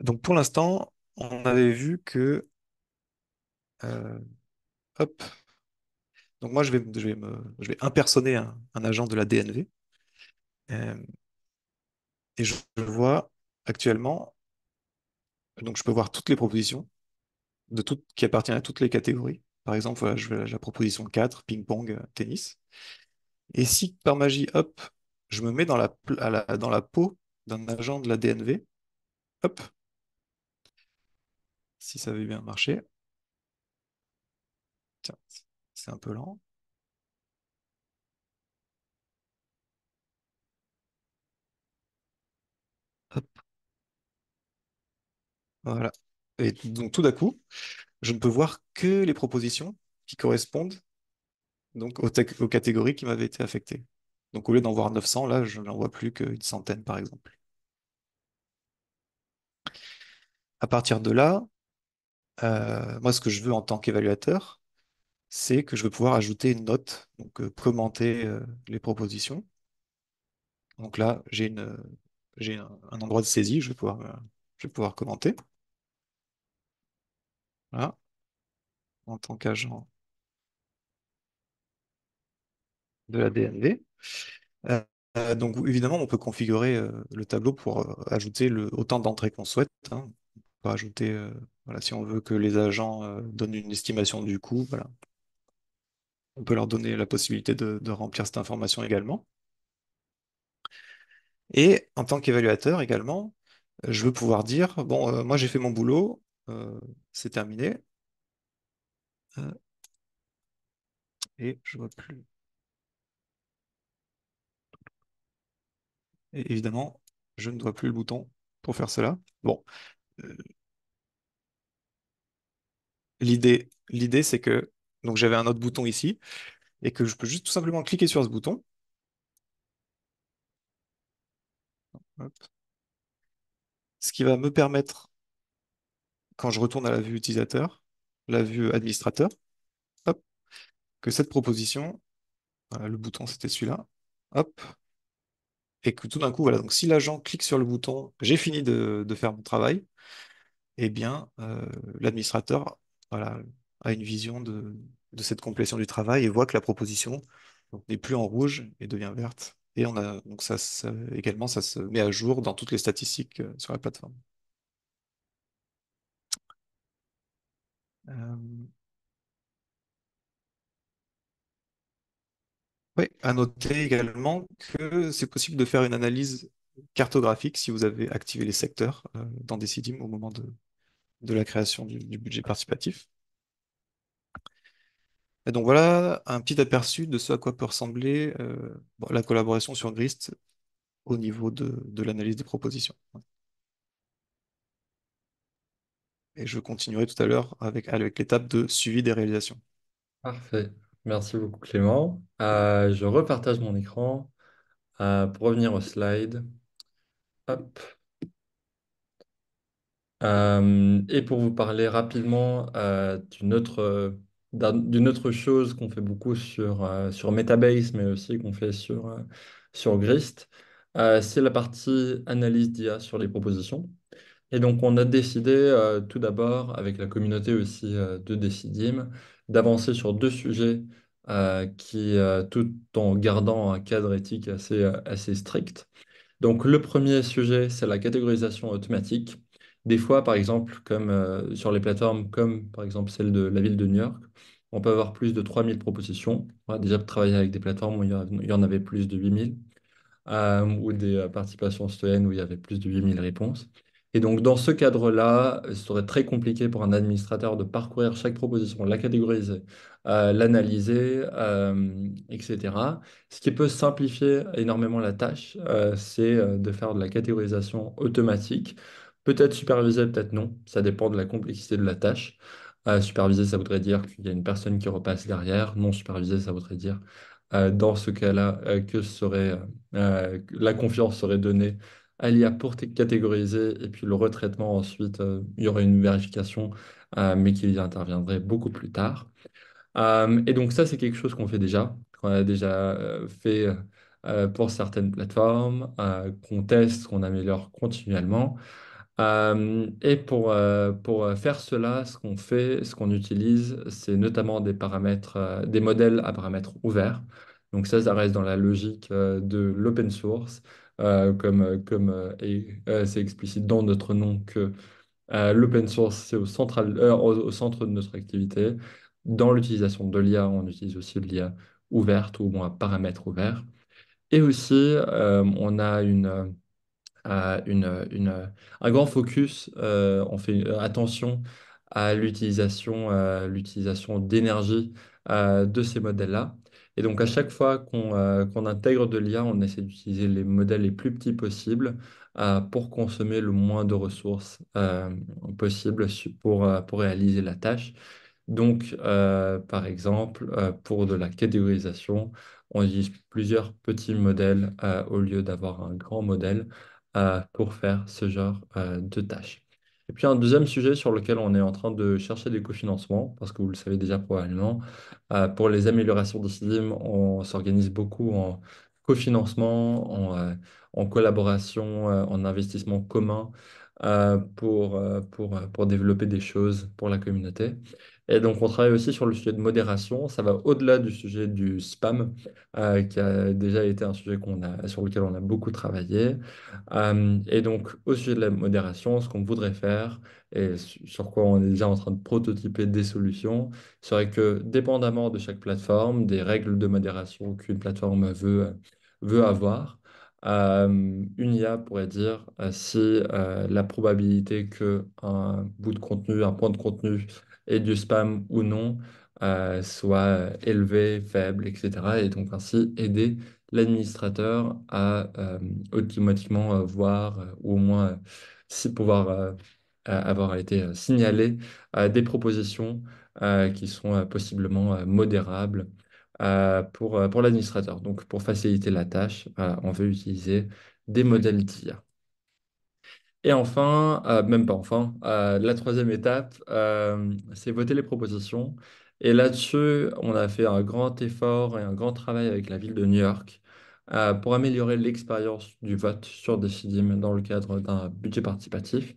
Donc pour l'instant, on avait vu que... Euh, hop. Donc moi, je vais, je vais, impersonner un, agent de la DNV. Euh, et je vois actuellement, donc je peux voir toutes les propositions de qui appartiennent à toutes les catégories. Par exemple, voilà, je vais la proposition 4, ping-pong, euh, tennis. Et si par magie, hop, je me mets dans la, dans la peau d'un agent de la DNV, hop, si ça avait bien marché. Tiens, c'est un peu lent. Hop. Voilà. Et donc tout d'un coup, je ne peux voir que les propositions qui correspondent donc aux, catégories qui m'avaient été affectées. Donc au lieu d'en voir 900, là, je n'en vois plus qu'une centaine, par exemple. À partir de là, euh, moi, ce que je veux en tant qu'évaluateur, c'est que je veux pouvoir ajouter une note, donc euh, commenter euh, les propositions. Donc là, j'ai un, endroit de saisie, je vais pouvoir commenter. Voilà, en tant qu'agent de la DND. Euh, euh, donc évidemment, on peut configurer euh, le tableau pour ajouter autant d'entrées qu'on souhaite. Hein. ajouter, voilà, si on veut que les agents donnent une estimation du coût, on peut leur donner la possibilité de remplir cette information également. Et en tant qu'évaluateur également, je veux pouvoir dire, bon, moi j'ai fait mon boulot, euh, c'est terminé. Euh, et je vois plus. évidemment, je ne vois plus le bouton pour faire cela. Bon. Euh, l'idée, l'idée, c'est que donc j'avais un autre bouton ici et que je peux juste tout simplement cliquer sur ce bouton. Ce qui va me permettre quand je retourne à la vue utilisateur, la vue administrateur, que cette proposition, le bouton c'était celui-là, hop, et que tout d'un coup, voilà, donc si l'agent clique sur le bouton, j'ai fini de, faire mon travail, eh bien, euh, l'administrateur voilà, a une vision de, cette complétion du travail et voit que la proposition n'est plus en rouge et devient verte. Et on a donc ça également, ça se met à jour dans toutes les statistiques euh, sur la plateforme. Euh, oui, à noter également que c'est possible de faire une analyse cartographique si vous avez activé les secteurs euh, dans Decidim au moment de, la création du, budget participatif. Et donc voilà un petit aperçu de ce à quoi peut ressembler euh, la collaboration sur GRIST au niveau de l'analyse des propositions. Et je continuerai tout à l'heure avec, avec l'étape de suivi des réalisations. Parfait. Merci beaucoup, Clément. Euh, je repartage mon écran euh, pour revenir au slide. Euh, et pour vous parler rapidement d'une autre, autre chose qu'on fait beaucoup sur, sur Metabase, mais aussi qu'on fait sur, sur Grist, c'est la partie analyse d'IA sur les propositions. Et donc, on a décidé euh, tout d'abord, avec la communauté aussi euh, de Decidim, d'avancer sur deux sujets euh, qui, tout en gardant un cadre éthique assez, strict. Donc, le premier sujet, c'est la catégorisation automatique. Des fois, par exemple, comme sur les plateformes comme par exemple celle de la ville de New York, on peut avoir plus de 3000 propositions. On a déjà travaillé avec des plateformes où il y en avait plus de 8000, ou des participations citoyennes où il y avait plus de 8000 réponses. Et donc, dans ce cadre-là, ce serait très compliqué pour un administrateur de parcourir chaque proposition, la catégoriser, euh, l'analyser, euh, etc. Ce qui peut simplifier énormément la tâche, euh, c'est de faire de la catégorisation automatique, peut-être supervisée, peut-être non, ça dépend de la complexité de la tâche. supervisée, ça voudrait dire qu'il y a une personne qui repasse derrière, non supervisée, ça voudrait dire dans ce cas-là que serait, la confiance serait donnée a pour catégoriser et puis le retraitement ensuite, euh, il y aurait une vérification, euh, mais qui interviendrait beaucoup plus tard. Euh, et donc ça, c'est quelque chose qu'on fait déjà, qu'on a déjà fait pour certaines plateformes, qu'on teste, qu'on améliore continuellement. et pour, pour faire cela, ce qu'on fait, ce qu'on utilise, c'est notamment des paramètres, des modèles à paramètres ouverts. Donc ça, ça reste dans la logique de l'open source. Euh, comme euh, comme euh, c'est explicite dans notre nom que l'open source c'est au, central, au centre de notre activité. Dans l'utilisation de l'IA, on utilise aussi l'IA ouverte ou moins paramètres ouverts. Et aussi, on a une, une, une, un grand focus, on fait attention à l'utilisation, l'utilisation d'énergie de ces modèles-là. Et donc, à chaque fois qu'on euh, intègre de l'IA, on essaie d'utiliser les modèles les plus petits possibles euh, pour consommer le moins de ressources euh, possibles possible pour, réaliser la tâche. Donc, par exemple, pour de la catégorisation, on utilise plusieurs petits modèles au lieu d'avoir un grand modèle pour faire ce genre de tâches. Et puis un deuxième sujet sur lequel on est en train de chercher des cofinancements, parce que vous le savez déjà probablement, euh, pour les améliorations de on s'organise beaucoup en cofinancement, en, euh, collaboration, euh, en investissement commun pour développer des choses pour la communauté. Et donc, on travaille aussi sur le sujet de modération. Ça va au-delà du sujet du spam, euh, qui a déjà été un sujet qu'on a, sur lequel on a beaucoup travaillé. Euh, et donc, au sujet de la modération, ce qu'on voudrait faire et sur quoi on est déjà en train de prototyper des solutions, serait que, dépendamment de chaque plateforme, des règles de modération qu'une plateforme veut, veut avoir, euh, une IA pourrait dire si la probabilité qu'un bout de contenu, un point de contenu, et du spam ou non euh, soit euh, élevé, faible, etc. Et donc ainsi aider l'administrateur à euh, automatiquement voir, ou au moins pouvoir avoir été signalé, des propositions qui sont possiblement modérables pour, pour l'administrateur. Donc pour faciliter la tâche, on veut utiliser des modèles TIA. Et enfin, euh, même pas enfin, euh, la troisième étape, euh, c'est voter les propositions. Et là-dessus, on a fait un grand effort et un grand travail avec la ville de New York pour améliorer l'expérience du vote sur Decidim dans le cadre d'un budget participatif.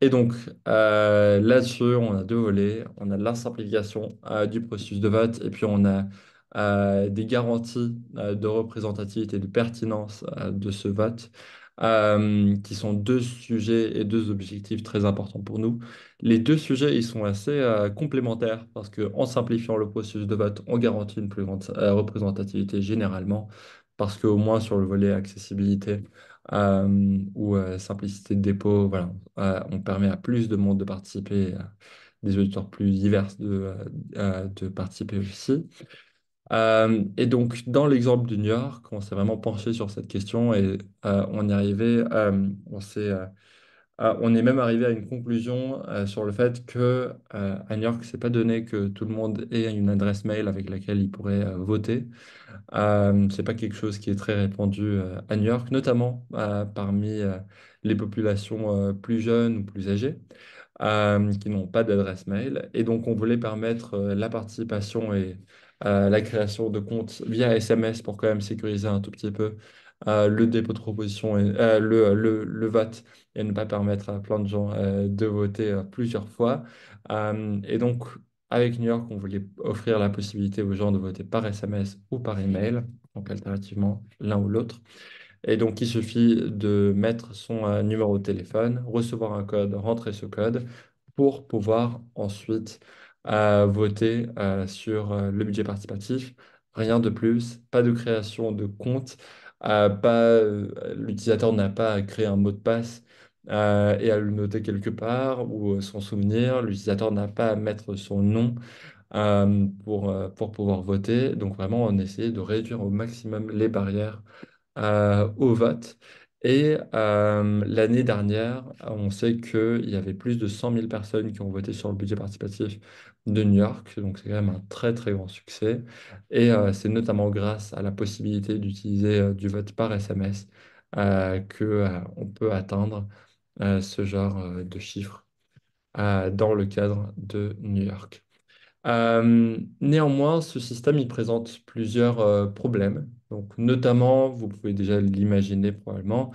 Et donc, là-dessus, on a deux volets. On a la simplification du processus de vote et puis on a des garanties de représentativité et de pertinence de ce vote euh, qui sont deux sujets et deux objectifs très importants pour nous. Les deux sujets, ils sont assez euh, complémentaires parce qu'en simplifiant le processus de vote, on garantit une plus grande euh, représentativité généralement, parce qu'au moins sur le volet accessibilité ou simplicité de dépôt, voilà, on permet à plus de monde de participer, des auditeurs plus divers de, de participer aussi. Euh, et donc, dans l'exemple du New York, on s'est vraiment penché sur cette question et euh, on est arrivé, euh, on on est même arrivé à une conclusion sur le fait que à New York, c'est pas donné que tout le monde ait une adresse mail avec laquelle il pourrait voter. c'est pas quelque chose qui est très répandu à New York, notamment parmi les populations plus jeunes ou plus âgées. qui n'ont pas d'adresse mail. Et donc, on voulait permettre la participation et euh, la création de comptes via SMS pour quand même sécuriser un tout petit peu euh, le dépôt de proposition, et, euh, le, le, vote et ne pas permettre à plein de gens de voter plusieurs fois. et donc, avec New York, on voulait offrir la possibilité aux gens de voter par SMS ou par email, donc alternativement l'un ou l'autre. Et donc, il suffit de mettre son numéro de téléphone, recevoir un code, rentrer ce code pour pouvoir ensuite à voter euh, sur euh, le budget participatif. Rien de plus, pas de création de compte, euh, l'utilisateur n'a pas à créer un mot de passe et à le noter quelque part ou son souvenir, l'utilisateur n'a pas à mettre son nom pour, pour pouvoir voter. Donc vraiment, on essaie de réduire au maximum les barrières au vote. Et euh, l'année dernière, on sait qu'il y avait plus de 100 000 personnes qui ont voté sur le budget participatif de New York. Donc, c'est quand même un très, très grand succès. Et euh, c'est notamment grâce à la possibilité d'utiliser euh, du vote par SMS qu'on peut atteindre ce genre de chiffres dans le cadre de New York. néanmoins, ce système, il présente plusieurs problèmes donc, notamment, vous pouvez déjà l'imaginer probablement,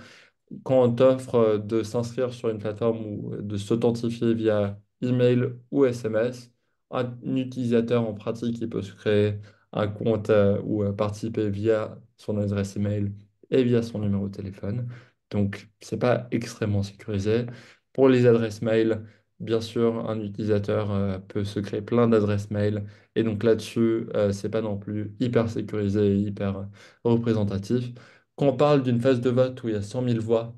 quand on t'offre euh, de s'inscrire sur une plateforme ou euh, de s'authentifier via email ou SMS, un utilisateur en pratique, il peut se créer un compte euh, ou participer via son adresse email et via son numéro de téléphone. Donc, ce n'est pas extrêmement sécurisé. Pour les adresses mail, Bien sûr, un utilisateur euh, peut se créer plein d'adresses mail et donc là-dessus, euh, ce n'est pas non plus hyper sécurisé et hyper euh, représentatif. Quand on parle d'une phase de vote où il y a 100 000 voix,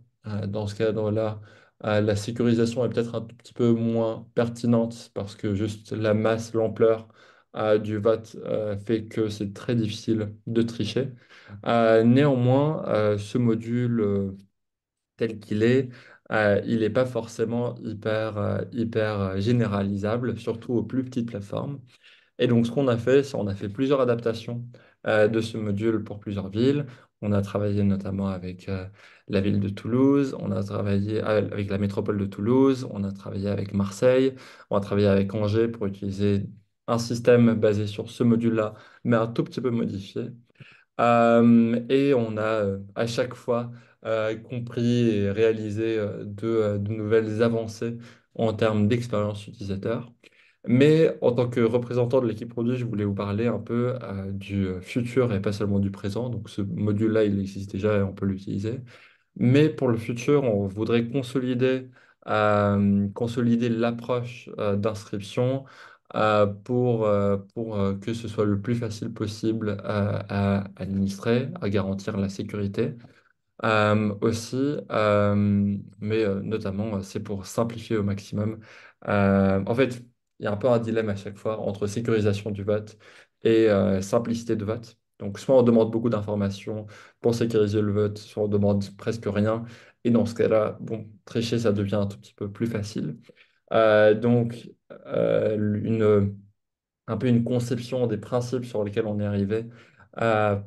dans ce cadre-là, la sécurisation est peut-être un petit peu moins pertinente parce que juste la masse, l'ampleur du vote fait que c'est très difficile de tricher. néanmoins, ce module tel qu'il est, euh, il n'est pas forcément hyper, euh, hyper euh, généralisable, surtout aux plus petites plateformes. Et donc, ce qu'on a fait, c'est qu'on a fait plusieurs adaptations de ce module pour plusieurs villes. On a travaillé notamment avec la ville de Toulouse, on a travaillé avec la métropole de Toulouse, on a travaillé avec Marseille, on a travaillé avec Angers pour utiliser un système basé sur ce module-là, mais un tout petit peu modifié. et on a à chaque fois euh, compris et réalisé euh, euh, de, nouvelles avancées en termes d'expérience utilisateur. Mais en tant que représentant de l'équipe produit, je voulais vous parler un peu du futur et pas seulement du présent. Donc ce module-là, il existe déjà et on peut l'utiliser. Mais pour le futur, on voudrait consolider, consolider l'approche d'inscription pour, pour que ce soit le plus facile possible à administrer, à garantir la sécurité aussi, mais notamment, c'est pour simplifier au maximum. en fait, il y a un peu un dilemme à chaque fois entre sécurisation du vote et simplicité de vote. Donc, soit on demande beaucoup d'informations pour sécuriser le vote, soit on demande presque rien. Et dans ce cas-là, bon, tricher, ça devient un tout petit peu plus facile. donc, une, un peu une conception des principes sur lesquels on est arrivé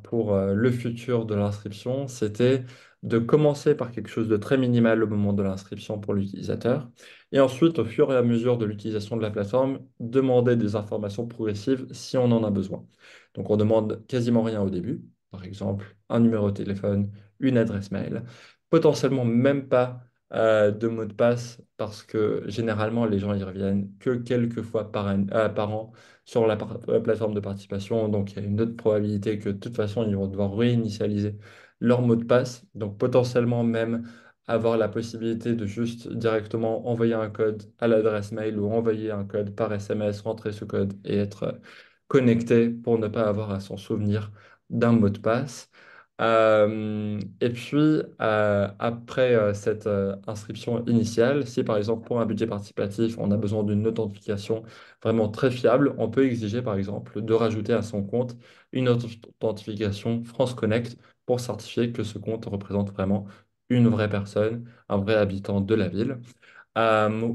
pour le futur de l'inscription, c'était de commencer par quelque chose de très minimal au moment de l'inscription pour l'utilisateur, et ensuite, au fur et à mesure de l'utilisation de la plateforme, demander des informations progressives si on en a besoin. Donc on demande quasiment rien au début, par exemple un numéro de téléphone, une adresse mail, potentiellement même pas euh, de mot de passe parce que généralement les gens y reviennent que quelques fois par, an, euh, sur la, euh, plateforme de participation. Donc il y a une autre probabilité que de toute façon ils vont devoir réinitialiser leur mot de passe, donc potentiellement même avoir la possibilité de juste directement envoyer un code à l'adresse mail ou envoyer un code par SMS, rentrer ce code et être euh, connecté pour ne pas avoir à s'en souvenir d'un mot de passe. Euh, et puis, euh, après cette inscription initiale, si par exemple pour un budget participatif, on a besoin d'une authentification vraiment très fiable, on peut exiger par exemple de rajouter à son compte une authentification France Connect pour certifier que ce compte représente vraiment une vraie personne, un vrai habitant de la ville.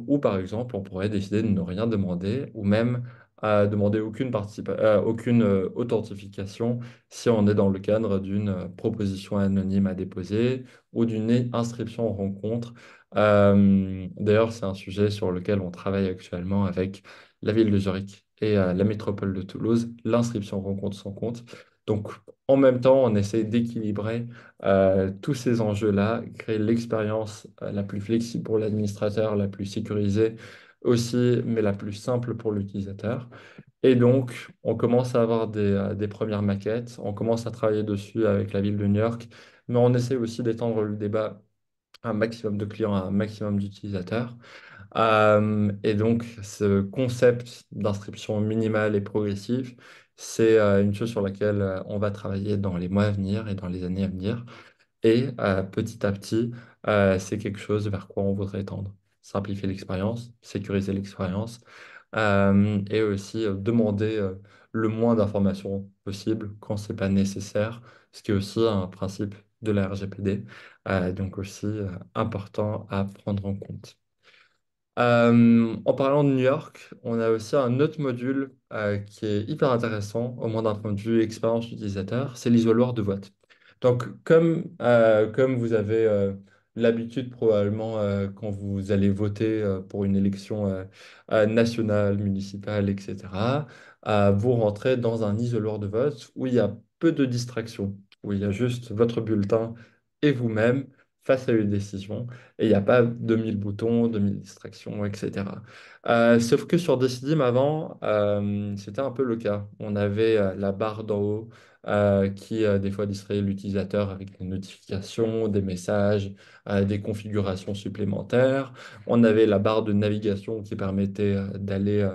ou par exemple, on pourrait décider de ne rien demander ou même demander aucune, euh, aucune euh, authentification si on est dans le cadre d'une euh, proposition anonyme à déposer ou d'une inscription en rencontre. D'ailleurs, c'est un sujet sur lequel on travaille actuellement avec la ville de Zurich et la métropole de Toulouse, l'inscription rencontre sans compte. Donc, en même temps, on essaie d'équilibrer euh, tous ces enjeux-là, créer l'expérience euh, la plus flexible pour l'administrateur, la plus sécurisée aussi, mais la plus simple pour l'utilisateur. Et donc, on commence à avoir euh, des, premières maquettes, on commence à travailler dessus avec la ville de New York, mais on essaie aussi d'étendre le débat à un maximum de clients, à un maximum d'utilisateurs. et donc, ce concept d'inscription minimale et progressive, c'est euh, une chose sur laquelle euh, on va travailler dans les mois à venir et dans les années à venir. Et euh, petit à petit, c'est quelque chose vers quoi on voudrait tendre. Simplifier l'expérience, sécuriser l'expérience et aussi demander le moins d'informations possible quand ce n'est pas nécessaire, ce qui est aussi un principe de la RGPD, donc aussi important à prendre en compte. Euh, en parlant de New York, on a aussi un autre module euh, qui est hyper intéressant, au moins d'un point de vue expérience utilisateur, c'est l'isoloir de vote. Donc, comme, euh, comme vous avez l'habitude probablement quand vous allez voter pour une élection nationale, municipale, etc., vous rentrez dans un isoloir de vote où il y a peu de distractions, où il y a juste votre bulletin et vous-même face à une décision et il n'y a pas 2000 boutons, 2000 distractions, etc. Euh, sauf que sur Decidim avant, euh, c'était un peu le cas. On avait euh, la barre d'en haut qui des fois distrait l'utilisateur avec des notifications, des messages, des configurations supplémentaires. On avait la barre de navigation qui permettait d'aller...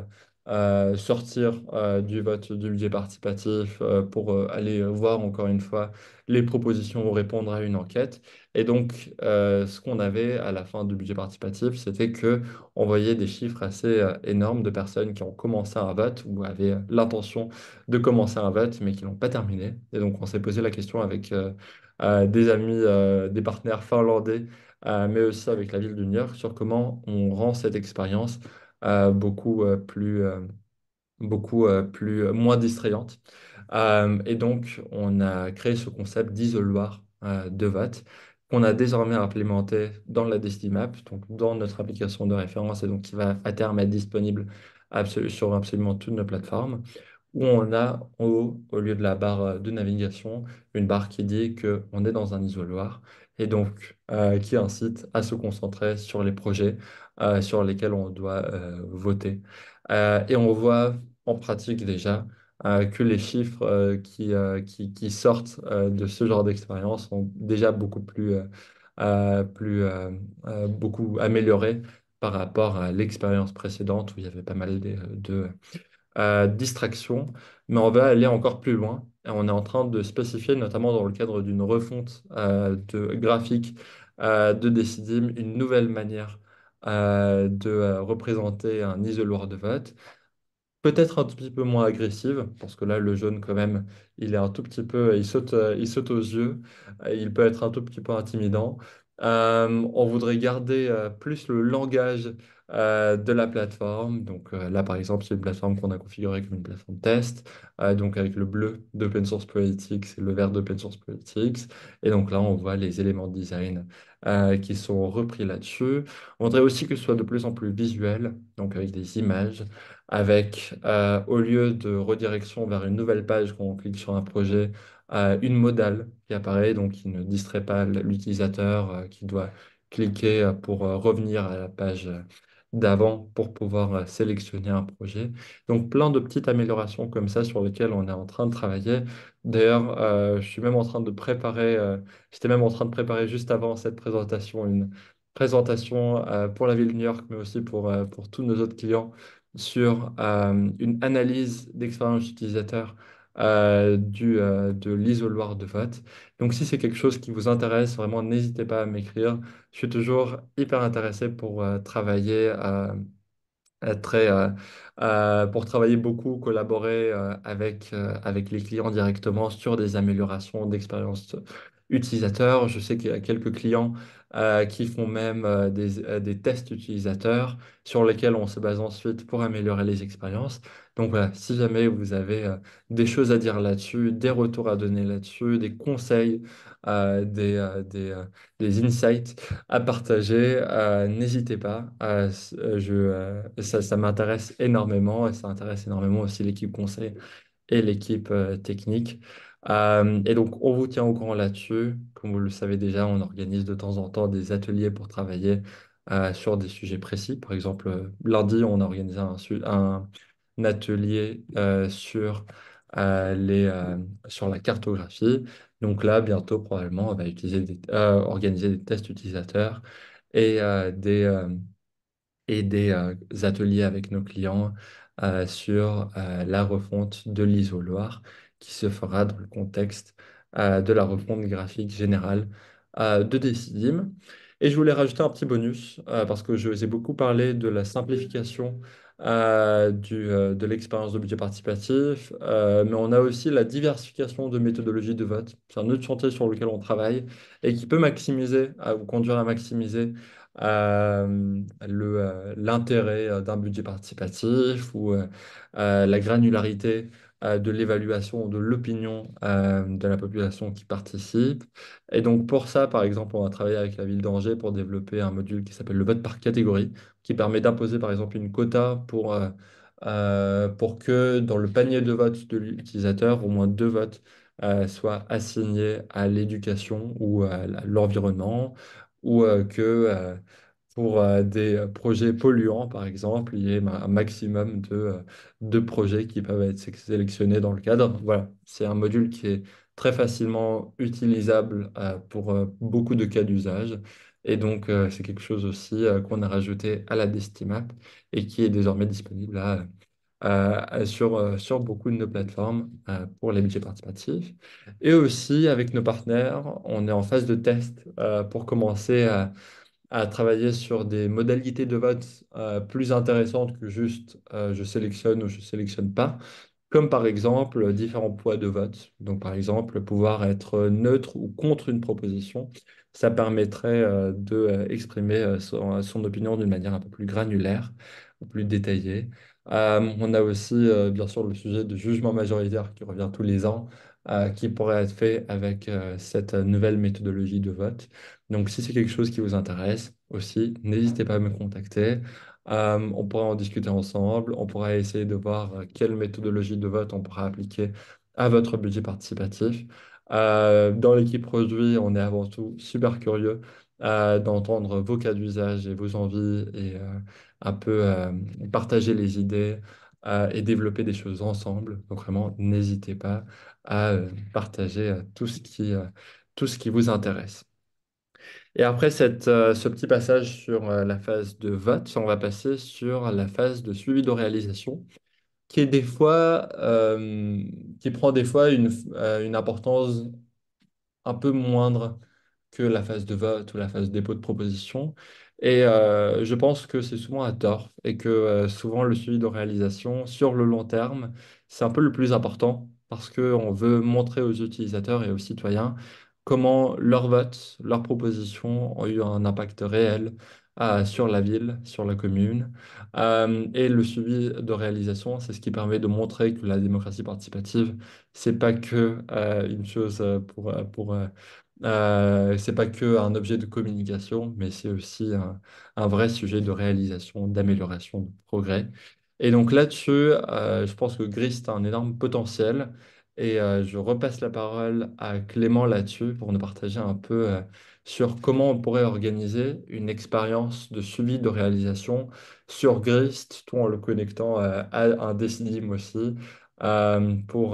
sortir du vote du budget participatif pour aller voir encore une fois les propositions ou répondre à une enquête. Et donc, euh, ce qu'on avait à la fin du budget participatif, c'était que on voyait des chiffres assez euh, énormes de personnes qui ont commencé un vote ou avaient l'intention de commencer un vote, mais qui l'ont pas terminé. Et donc, on s'est posé la question avec euh, des amis, des partenaires finlandais, mais aussi avec la ville de New York, sur comment on rend cette expérience beaucoup plus, beaucoup plus moins distrayante. et donc, on a créé ce concept d'isoloir de vote qu'on a désormais implémenté dans la Map, donc dans notre application de référence, et donc qui va à terme être disponible sur absolument toutes nos plateformes, où on a en haut, au lieu de la barre euh, de navigation, une barre qui dit qu'on est dans un isoloir, et donc euh, qui incite à se concentrer sur les projets euh, sur lesquels on doit voter. et on voit en pratique déjà euh, que les chiffres euh, euh, qui, qui, sortent de ce genre d'expérience sont déjà beaucoup plus, plus beaucoup améliorés par rapport à l'expérience précédente où il y avait pas mal de, distractions. Mais on va aller encore plus loin et on est en train de spécifier, notamment dans le cadre d'une refonte de graphique de Decidim, une nouvelle manière de représenter un isoloir de vote peut-être un tout petit peu moins agressive, parce que là, le jaune, quand même, il est un tout petit peu, il saute, euh, il saute aux yeux, il peut être un tout petit peu intimidant. Euh, on voudrait garder euh, plus le langage euh, de la plateforme. Donc euh, là, par exemple, c'est une plateforme qu'on a configurée comme une plateforme test. Euh, donc avec le bleu d'Open Source Politics et le vert d'Open Source Politics. Et donc là, on voit les éléments de design qui sont repris là-dessus. On voudrait aussi que ce soit de plus en plus visuel, donc avec des images, avec au lieu de redirection vers une nouvelle page quand on clique sur un projet, une modale qui apparaît, donc qui ne distrait pas l'utilisateur qui doit cliquer pour revenir à la page d'avant pour pouvoir euh, sélectionner un projet. Donc plein de petites améliorations comme ça sur lesquelles on est en train de travailler. D'ailleurs, euh, je suis même en train de préparer, euh, j'étais même en train de préparer juste avant cette présentation une présentation pour la ville de New York, mais aussi pour, pour tous nos autres clients sur une analyse d'expérience utilisateur euh, du, euh, de l'isoloir de vote. Donc si c'est quelque chose qui vous intéresse, vraiment n'hésitez pas à m'écrire. Je suis toujours hyper intéressé pour euh, travailler pour travailler beaucoup, collaborer avec, avec les clients directement sur des améliorations d'expérience utilisateur. Je sais qu'il y a quelques clients euh, qui font même euh, euh, des, tests utilisateurs sur lesquels on se base ensuite pour améliorer les expériences. Donc voilà, si jamais vous avez des choses à dire là-dessus, des retours à donner là-dessus, des conseils, des, des, insights à partager, n'hésitez pas. je, ça, ça m'intéresse énormément et ça intéresse énormément aussi l'équipe conseil et l'équipe technique. Euh, et donc, on vous tient au courant là-dessus. Comme vous le savez déjà, on organise de temps en temps des ateliers pour travailler euh, sur des sujets précis. Par exemple, euh, lundi, on a organisé un, atelier sur, la cartographie. Donc là, bientôt, probablement, on va organiser des tests utilisateurs et des, et des ateliers avec nos clients sur la refonte de l'isoloir qui se fera dans le contexte euh, de la refonte graphique générale euh, de Decidim. Et je voulais rajouter un petit bonus, euh, parce que je vous ai beaucoup parlé de la simplification du, de l'expérience de budget participatif, mais on a aussi la diversification de méthodologies de vote. C'est un autre chantier sur lequel on travaille et qui peut maximiser, à vous conduire à maximiser l'intérêt d'un budget participatif ou la granularité euh, de l'évaluation de l'opinion euh, de la population qui participe. Et donc pour ça, par exemple, on a travaillé avec la ville d'Angers pour développer un module qui s'appelle le vote par catégorie, qui permet d'imposer par exemple une quota pour, euh, pour que dans le panier de vote de l'utilisateur, au moins deux votes soient assignés à l'éducation ou à l'environnement, ou que pour euh, des euh, projets polluants, par exemple, il y a un maximum de, euh, deux projets qui peuvent être sélectionnés dans le cadre. Voilà, c'est un module qui est très facilement utilisable pour beaucoup de cas d'usage. Et donc, c'est quelque chose aussi qu'on a rajouté à la Destimap et qui est désormais disponible sur, sur beaucoup de nos plateformes pour les budgets participatifs. Et aussi, avec nos partenaires, on est en phase de test pour commencer à à travailler sur des modalités de vote euh, plus intéressantes que juste euh, je sélectionne ou je sélectionne pas, comme par exemple euh, différents poids de vote. Donc par exemple pouvoir être neutre ou contre une proposition, ça permettrait d'exprimer de exprimer son, opinion d'une manière un peu plus granulaire, plus détaillée. on a aussi bien sûr le sujet de jugement majoritaire qui revient tous les ans, qui pourrait être fait avec cette nouvelle méthodologie de vote. Donc, si c'est quelque chose qui vous intéresse aussi, n'hésitez pas à me contacter. Euh, on pourra en discuter ensemble. On pourra essayer de voir euh, quelle méthodologie de vote on pourra appliquer à votre budget participatif. Euh, dans l'équipe produit, on est avant tout super curieux d'entendre vos cas d'usage et vos envies et un peu partager les idées et développer des choses ensemble. Donc vraiment, n'hésitez pas à partager tout ce qui, tout ce qui vous intéresse. Et après cette, euh, ce petit passage sur euh, la phase de vote, on va passer sur la phase de suivi de réalisation, qui est des fois, euh, qui prend des fois une, une, importance un peu moindre que la phase de vote ou la phase de dépôt de proposition. Et je pense que c'est souvent à tort et que souvent le suivi de réalisation sur le long terme, c'est un peu le plus important parce qu'on veut montrer aux utilisateurs et aux citoyens comment leurs votes, leurs propositions ont eu un impact réel euh, sur la ville, sur la commune. Euh, et le suivi de réalisation, c'est ce qui permet de montrer que la démocratie participative, c'est pas que euh, une chose pour, pour c'est pas que un objet de communication, mais c'est aussi un, un vrai sujet de réalisation, d'amélioration, de progrès. Et donc là-dessus, je pense que Gris a un énorme potentiel. Et euh, je repasse la parole à Clément là-dessus pour nous partager un peu euh, sur comment on pourrait organiser une expérience de suivi de réalisation sur Grist, tout en le connectant euh, à un DCDIM aussi, pour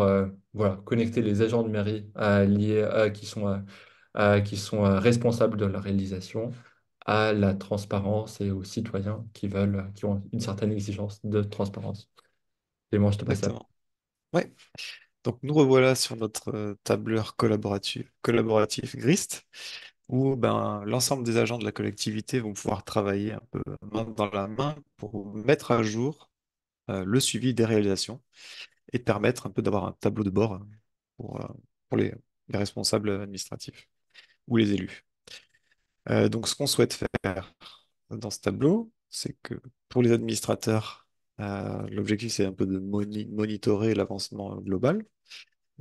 voilà, connecter les agents de mairie liés, qui sont, qui sont responsables de la réalisation à la transparence et aux citoyens qui veulent, qui ont une certaine exigence de transparence. Clément, je te passe ça. Ouais. Donc nous revoilà sur notre euh, tableur collaboratif, GRIST, où ben, l'ensemble des agents de la collectivité vont pouvoir travailler un peu main dans la main pour mettre à jour euh, le suivi des réalisations et permettre un peu d'avoir un tableau de bord pour, euh, les, responsables administratifs ou les élus. donc ce qu'on souhaite faire dans ce tableau, c'est que pour les administrateurs, l'objectif c'est un peu de monitorer l'avancement global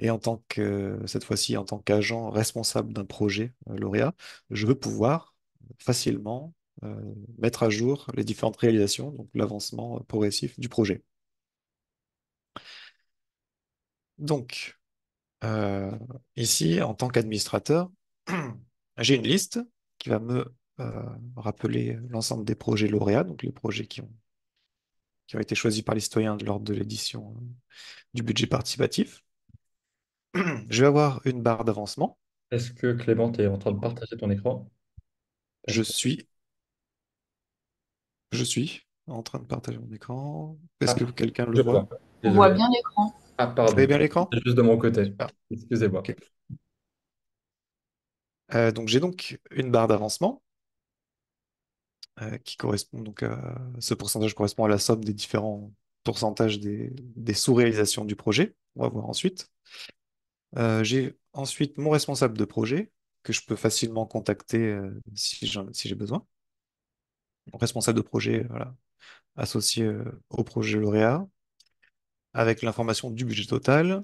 et en tant que, cette fois-ci, en tant qu'agent responsable d'un projet euh, lauréat, je veux pouvoir facilement euh, mettre à jour les différentes réalisations, donc l'avancement euh, progressif du projet. Donc, ici, en tant qu'administrateur, j'ai une liste qui va me rappeler l'ensemble des projets lauréats, donc les projets qui ont, qui ont été choisis par les citoyens lors de l'édition du budget participatif je vais avoir une barre d'avancement. Est-ce que Clément, est en train de partager ton écran? Je suis. Je suis en train de partager mon écran. Est-ce ah, que quelqu'un le voit? bien l'écran. Ah, Vous voyez bien l'écran? C'est juste de mon côté. Ah. Excusez-moi. Euh, donc j'ai donc une barre d'avancement euh, qui correspond donc à... Ce pourcentage correspond à la somme des différents pourcentages des sous-réalisations du projet. On va voir ensuite. Euh, j'ai ensuite mon responsable de projet que je peux facilement contacter euh, si j'ai besoin. Mon responsable de projet, euh, associé au projet lauréat, avec l'information du budget total,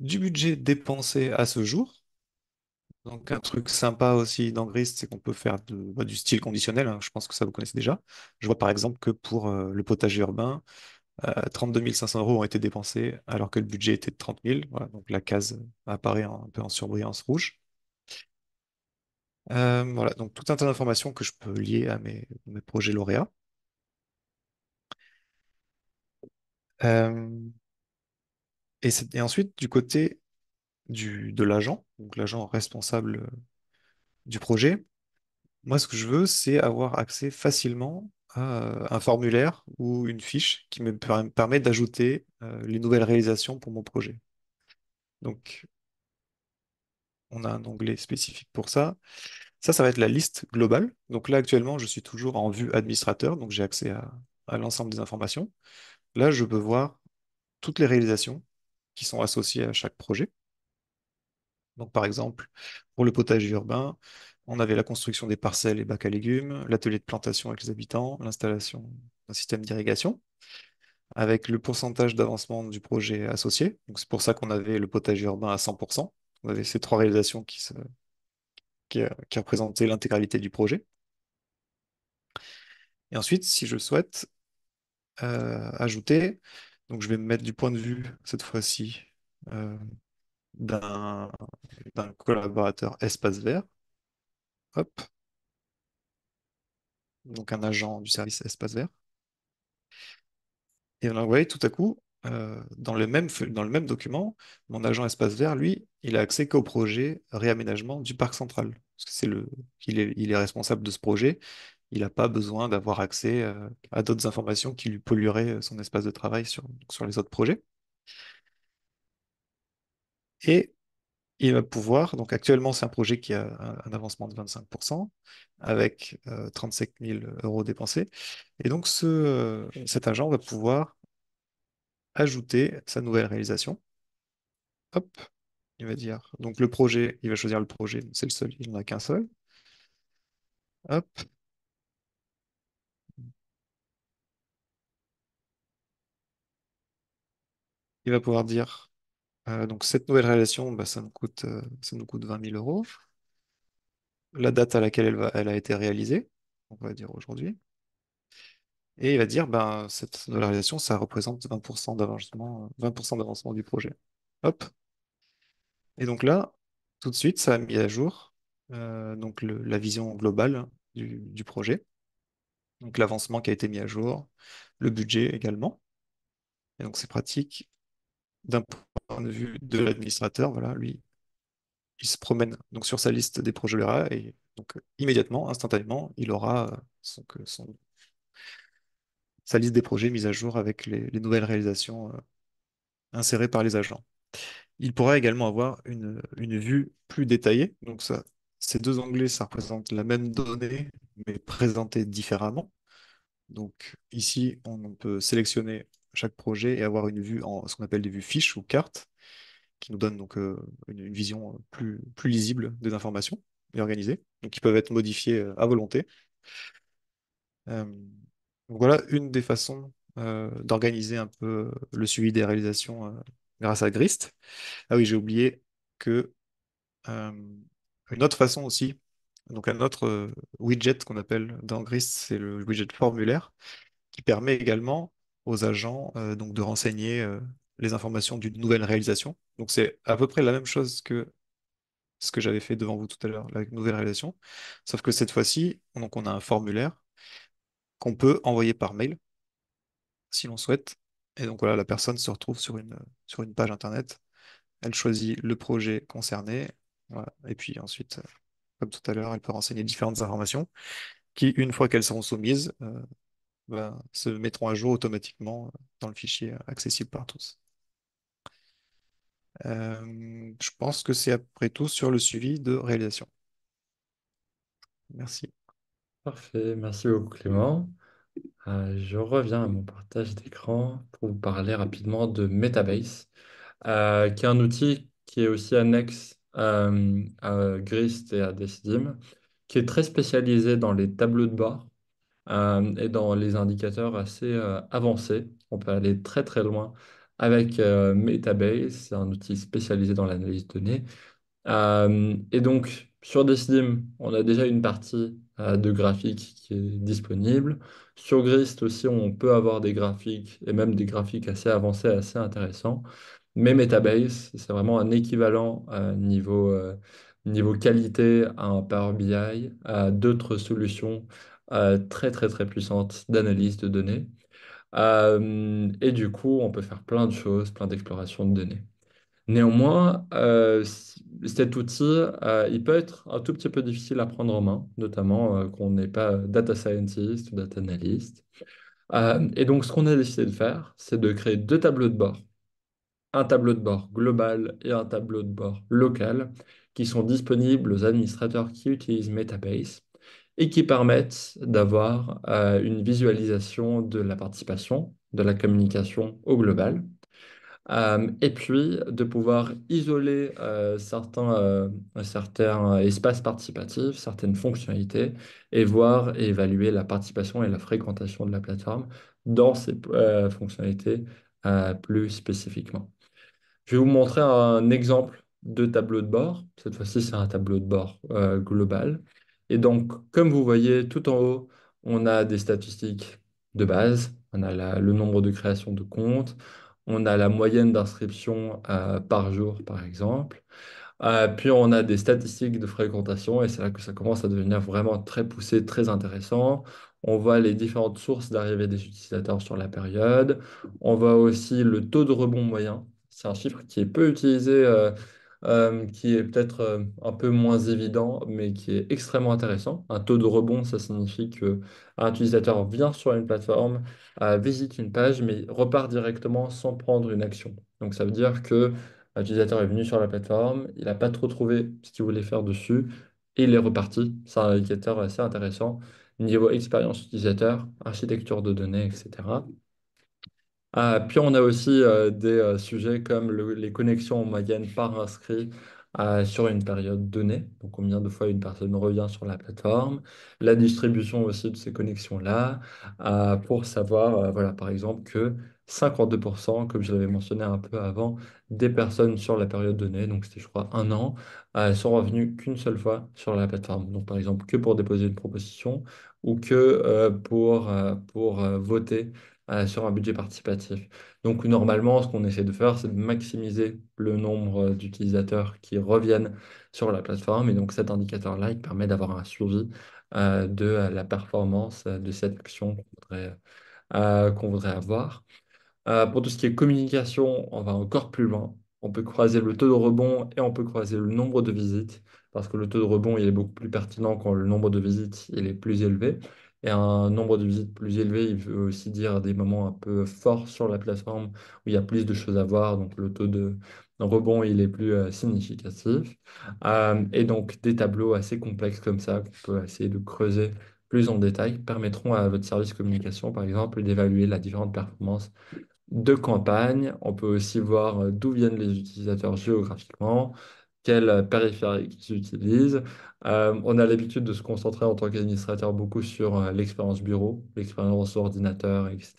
du budget dépensé à ce jour. Donc un truc sympa aussi dans Grist, c'est qu'on peut faire bah, du style conditionnel, hein, je pense que ça vous connaissez déjà. Je vois par exemple que pour le potager urbain, 32 euh, 500 euros ont été dépensés alors que le budget était de 30 000. donc la case apparaît un peu en surbrillance rouge. Euh, voilà, donc tout un tas d'informations que je peux lier à mes, projets lauréats. Euh, et, ensuite, du côté de l'agent, donc l'agent responsable du projet, moi ce que je veux, c'est avoir accès facilement euh, un formulaire ou une fiche qui me permet d'ajouter euh, les nouvelles réalisations pour mon projet. Donc, on a un onglet spécifique pour ça. Ça, ça va être la liste globale. Donc là, actuellement, je suis toujours en vue administrateur, donc j'ai accès à, à l'ensemble des informations. Là, je peux voir toutes les réalisations qui sont associées à chaque projet. Donc, par exemple, pour le potager urbain, on avait la construction des parcelles et bacs à légumes, l'atelier de plantation avec les habitants, l'installation d'un système d'irrigation, avec le pourcentage d'avancement du projet associé. c'est pour ça qu'on avait le potager urbain à 100%. On avait ces trois réalisations euh, qui, représentaient l'intégralité du projet. Et ensuite, si je souhaite euh, ajouter, donc je vais me mettre du point de vue cette fois-ci euh, d'un collaborateur espace vert donc un agent du service espace vert. Et on a envoyé tout à coup, euh, dans, le même, dans le même document, mon agent espace vert, lui, il a accès qu'au projet réaménagement du parc central. Parce que c'est le, il est, responsable de ce projet. Il n'a pas besoin d'avoir accès euh, à d'autres informations qui lui pollueraient euh, son espace de travail sur, sur les autres projets. Et il va pouvoir, donc actuellement c'est un projet qui a un, avancement de 25% avec 35 euh, 000 euros dépensés. Et donc euh, cet agent va pouvoir ajouter sa nouvelle réalisation. Hop, il va dire, donc le projet, il va choisir le projet, c'est le seul, il n'en a qu'un seul. Hop. Il va pouvoir dire euh, donc cette nouvelle réalisation, bah, euh, ça, nous coûte, ça nous coûte 20 000 euros. La date à laquelle elle, a été réalisée, on va dire aujourd'hui. Et il va dire, ben, cette nouvelle réalisation, ça représente 20% d'avancement, 20% d'avancement du projet. Hop. Et donc là, tout de suite, ça a mis à jour euh, donc la vision globale du, projet. Donc l'avancement qui a été mis à jour, le budget également. Et donc c'est pratique d'un de vue de l'administrateur, voilà, lui, il se promène donc sur sa liste des projets verra et donc euh, immédiatement, instantanément, il aura euh, sa liste des projets mise à jour avec les, nouvelles réalisations euh, insérées par les agents. Il pourra également avoir une, vue plus détaillée. Donc ça, ces deux onglets, ça représente la même donnée, mais présentée différemment. Donc ici, on peut sélectionner chaque projet et avoir une vue en ce qu'on appelle des vues fiches ou cartes qui nous donne donc euh, une, vision euh, plus, lisible des informations et organisées, qui peuvent être modifiées euh, à volonté. voilà une des façons d'organiser un peu le suivi des réalisations grâce à GRIST. Ah oui, j'ai oublié que une autre façon aussi, donc un autre widget qu'on appelle dans GRIST, c'est le widget formulaire, qui permet également aux agents donc de renseigner les informations d'une nouvelle réalisation. Donc c'est à peu près la même chose que ce que j'avais fait devant vous tout à l'heure, la nouvelle réalisation. Sauf que cette fois-ci, donc on a un formulaire qu'on peut envoyer par mail si l'on souhaite. Et donc voilà, la personne se retrouve sur une, sur une page internet. Elle choisit le projet concerné. Et puis ensuite, comme tout à l'heure, elle peut renseigner différentes informations qui, une fois qu'elles seront soumises, euh, ben, se mettront à jour automatiquement dans le fichier accessible par tous. Euh, je pense que c'est après tout sur le suivi de réalisation. Merci. Parfait, merci beaucoup Clément. Euh, je reviens à mon partage d'écran pour vous parler rapidement de Metabase, euh, qui est un outil qui est aussi annexe à Grist et à Decidim, qui est très spécialisé dans les tableaux de bord et dans les indicateurs assez avancés. On peut aller très très loin avec euh, MetaBase, Metabase, un outil spécialisé dans l'analyse de données. Euh, et donc, sur Decidim, on a déjà une partie euh, de graphique qui est disponible. Sur Grist aussi, on peut avoir des graphiques et même des graphiques assez avancés, assez intéressants. Mais Metabase, c'est vraiment un équivalent niveau, niveau qualité à un Power BI, à d'autres solutions très, très, très puissantes d'analyse de données et du coup, on peut faire plein de choses, plein d'explorations de données. Néanmoins, cet outil, il peut être un tout petit peu difficile à prendre en main, notamment qu'on n'est pas data scientist ou data analyst. et donc, ce qu'on a décidé de faire, c'est de créer deux tableaux de bord. Un tableau de bord global et un tableau de bord local qui sont disponibles aux administrateurs qui utilisent Metabase et qui permettent d'avoir euh, une visualisation de la participation, de la communication au global, euh, et puis de pouvoir isoler euh, certains, certains, espaces participatifs, certaines fonctionnalités, et voir évaluer la participation et la fréquentation de la plateforme dans ces fonctionnalités plus spécifiquement. Je vais vous montrer un exemple de tableau de bord. Cette fois-ci, c'est un tableau de bord global et donc, comme vous voyez, tout en haut, on a des statistiques de base. On a le nombre de créations de comptes. On a la moyenne d'inscription euh, par jour, par exemple. Euh, puis on a des statistiques de fréquentation et c'est là que ça commence à devenir vraiment très poussé, très intéressant. On voit les différentes sources d'arrivée des utilisateurs sur la période. On voit aussi le taux de rebond moyen. C'est un chiffre qui est peu utilisé euh, euh, qui est peut-être euh, un peu moins évident, mais qui est extrêmement intéressant. Un taux de rebond, ça signifie qu'un utilisateur vient sur une plateforme, euh, visite une page, mais repart directement sans prendre une action. Donc ça veut dire que l'utilisateur est venu sur la plateforme, il n'a pas trop trouvé ce qu'il voulait faire dessus, et il est reparti. C'est un indicateur assez intéressant. Niveau expérience utilisateur, architecture de données, etc. Ah, puis on a aussi euh, des euh, sujets comme les connexions en par inscrit euh, sur une période donnée, donc combien de fois une personne revient sur la plateforme, la distribution aussi de ces connexions-là, pour savoir, par exemple, que 52%, comme je l'avais mentionné un peu avant, des personnes sur la période donnée, donc c'était je crois un an, sont revenues qu'une seule fois sur la plateforme. Donc par exemple que pour déposer une proposition ou que pour, voter euh, sur un budget participatif. Donc normalement, ce qu'on essaie de faire, c'est de maximiser le nombre d'utilisateurs qui reviennent sur la plateforme. Et donc cet indicateur-là, il permet d'avoir un suivi euh, de la performance de cette action qu'on voudrait, euh, voudrait avoir. pour tout ce qui est communication, on va encore plus loin. On peut croiser le taux de rebond et on peut croiser le nombre de visites parce que le taux de rebond il est beaucoup plus pertinent quand le nombre de visites est plus élevé et un nombre de visites plus élevé, il veut aussi dire des moments un peu forts sur la plateforme où il y a plus de choses à voir, donc le taux de rebond il est plus euh, significatif. Euh, et donc des tableaux assez complexes comme ça qu'on peut essayer de creuser plus en détail permettront à votre service communication, par exemple, d'évaluer la différente performance de campagne. On peut aussi voir euh, d'où viennent les utilisateurs géographiquement, quel périphériques ils utilisent. Euh, on a l'habitude de se concentrer en tant qu'administrateur beaucoup sur euh, l'expérience bureau, l'expérience ordinateur, etc.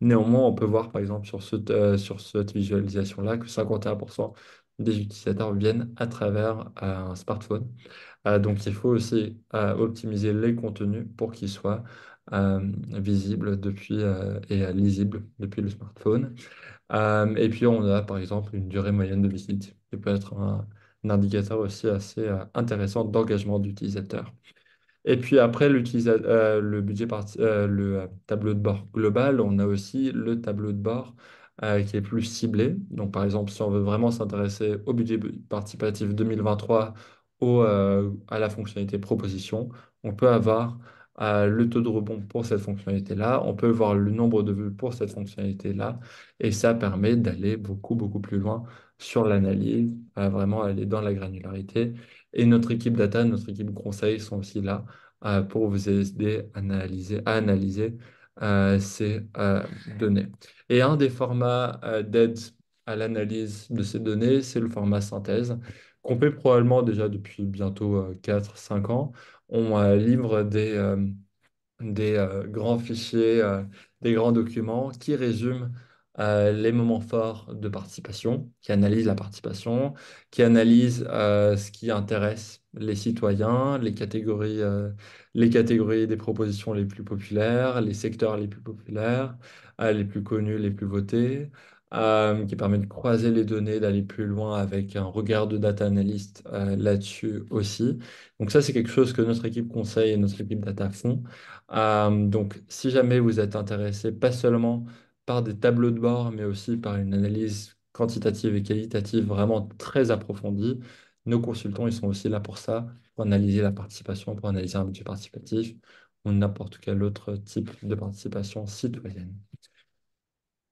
Néanmoins, on peut voir par exemple sur, euh, sur cette visualisation-là que 51% des utilisateurs viennent à travers un smartphone. donc il faut aussi optimiser les contenus pour qu'ils soient visibles depuis, et lisibles depuis le smartphone. Euh, et puis on a par exemple une durée moyenne de visite, qui peut être un, indicateur aussi assez euh, intéressant d'engagement d'utilisateur. Et puis après euh, le budget le tableau de bord global, on a aussi le tableau de bord qui est plus ciblé. Donc par exemple, si on veut vraiment s'intéresser au budget participatif 2023 ou à la fonctionnalité proposition, on peut avoir le taux de rebond pour cette fonctionnalité-là, on peut voir le nombre de vues pour cette fonctionnalité-là, et ça permet d'aller beaucoup, beaucoup plus loin sur l'analyse, vraiment aller dans la granularité. Et notre équipe data, notre équipe conseil sont aussi là euh, pour vous aider à analyser, euh, ces euh, données. Et un des formats d'aide à l'analyse de ces données, c'est le format synthèse qu'on fait probablement déjà depuis bientôt 4-5 ans on euh, livre des, euh, euh, grands fichiers, des grands documents qui résument les moments forts de participation, qui analysent la participation, qui analysent ce qui intéresse les citoyens, les catégories, les catégories des propositions les plus populaires, les secteurs les plus populaires, les plus connus, les plus votés, euh, qui permet de croiser les données, d'aller plus loin avec un regard de data analyst euh, là-dessus aussi. Donc ça, c'est quelque chose que notre équipe conseille et notre équipe data font. Euh, donc si jamais vous êtes intéressé, pas seulement par des tableaux de bord, mais aussi par une analyse quantitative et qualitative vraiment très approfondie, nos consultants, ils sont aussi là pour ça, pour analyser la participation, pour analyser un budget participatif ou n'importe quel autre type de participation citoyenne.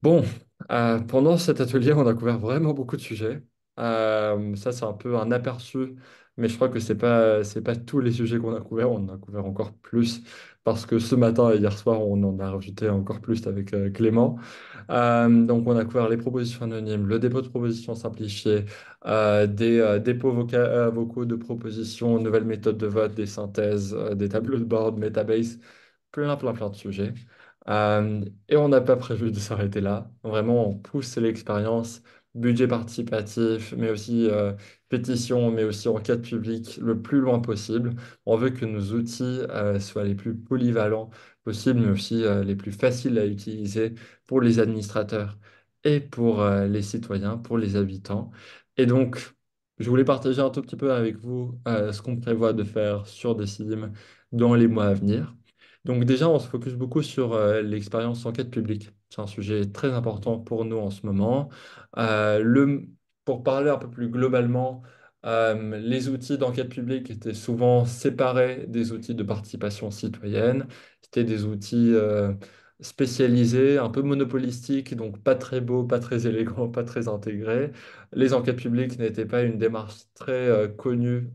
Bon, euh, pendant cet atelier, on a couvert vraiment beaucoup de sujets. Euh, ça, c'est un peu un aperçu, mais je crois que c'est pas, pas tous les sujets qu'on a couverts. On en a couvert encore plus parce que ce matin et hier soir, on en a rajouté encore plus avec euh, Clément. donc, on a couvert les propositions anonymes, le dépôt de propositions simplifiées, des dépôts vocaux de propositions, nouvelles méthodes de vote, des synthèses, des tableaux de bord, métabases, plein, plein, plein de sujets. Euh, et on n'a pas prévu de s'arrêter là. Vraiment, on pousse l'expérience, budget participatif, mais aussi euh, pétition, mais aussi enquête publique le plus loin possible. On veut que nos outils euh, soient les plus polyvalents possibles, mais aussi les plus faciles à utiliser pour les administrateurs et pour les citoyens, pour les habitants. Et donc, je voulais partager un tout petit peu avec vous ce qu'on prévoit de faire sur Decidim dans les mois à venir. Donc déjà, on se focus beaucoup sur euh, l'expérience enquête publique. C'est un sujet très important pour nous en ce moment. Euh, pour parler un peu plus globalement, euh, les outils d'enquête publique étaient souvent séparés des outils de participation citoyenne. C'était des outils spécialisés, un peu monopolistiques, donc pas très beaux, pas très élégants, pas très intégrés. Les enquêtes publiques n'étaient pas une démarche très connue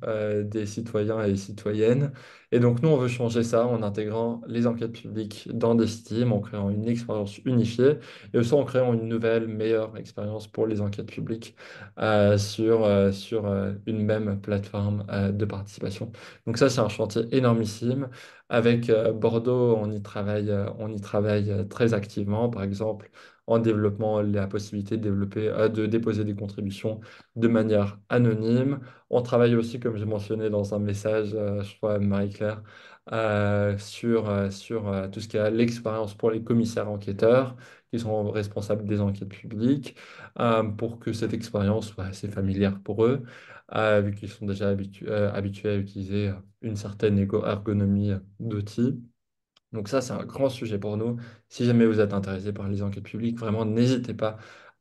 des citoyens et citoyennes. Et donc, nous, on veut changer ça en intégrant les enquêtes publiques dans des teams, en créant une expérience unifiée et aussi en créant une nouvelle, meilleure expérience pour les enquêtes publiques euh, sur, euh, euh, une même plateforme de participation. Donc, ça, c'est un chantier énormissime. Avec Bordeaux, on travaille, on y travaille très activement. Par exemple, en développant la possibilité de, développer, euh, de déposer des contributions de manière anonyme. On travaille aussi, comme j'ai mentionné dans un message, euh, je crois, Marie-Claire, euh, sur, sur tout ce qui a l'expérience pour les commissaires enquêteurs qui sont responsables des enquêtes publiques, pour que cette expérience soit assez familière pour eux, vu qu'ils sont déjà habitués à utiliser une certaine ergonomie d'outils. Donc ça, c'est un grand sujet pour nous. Si jamais vous êtes intéressé par les enquêtes publiques, vraiment, n'hésitez pas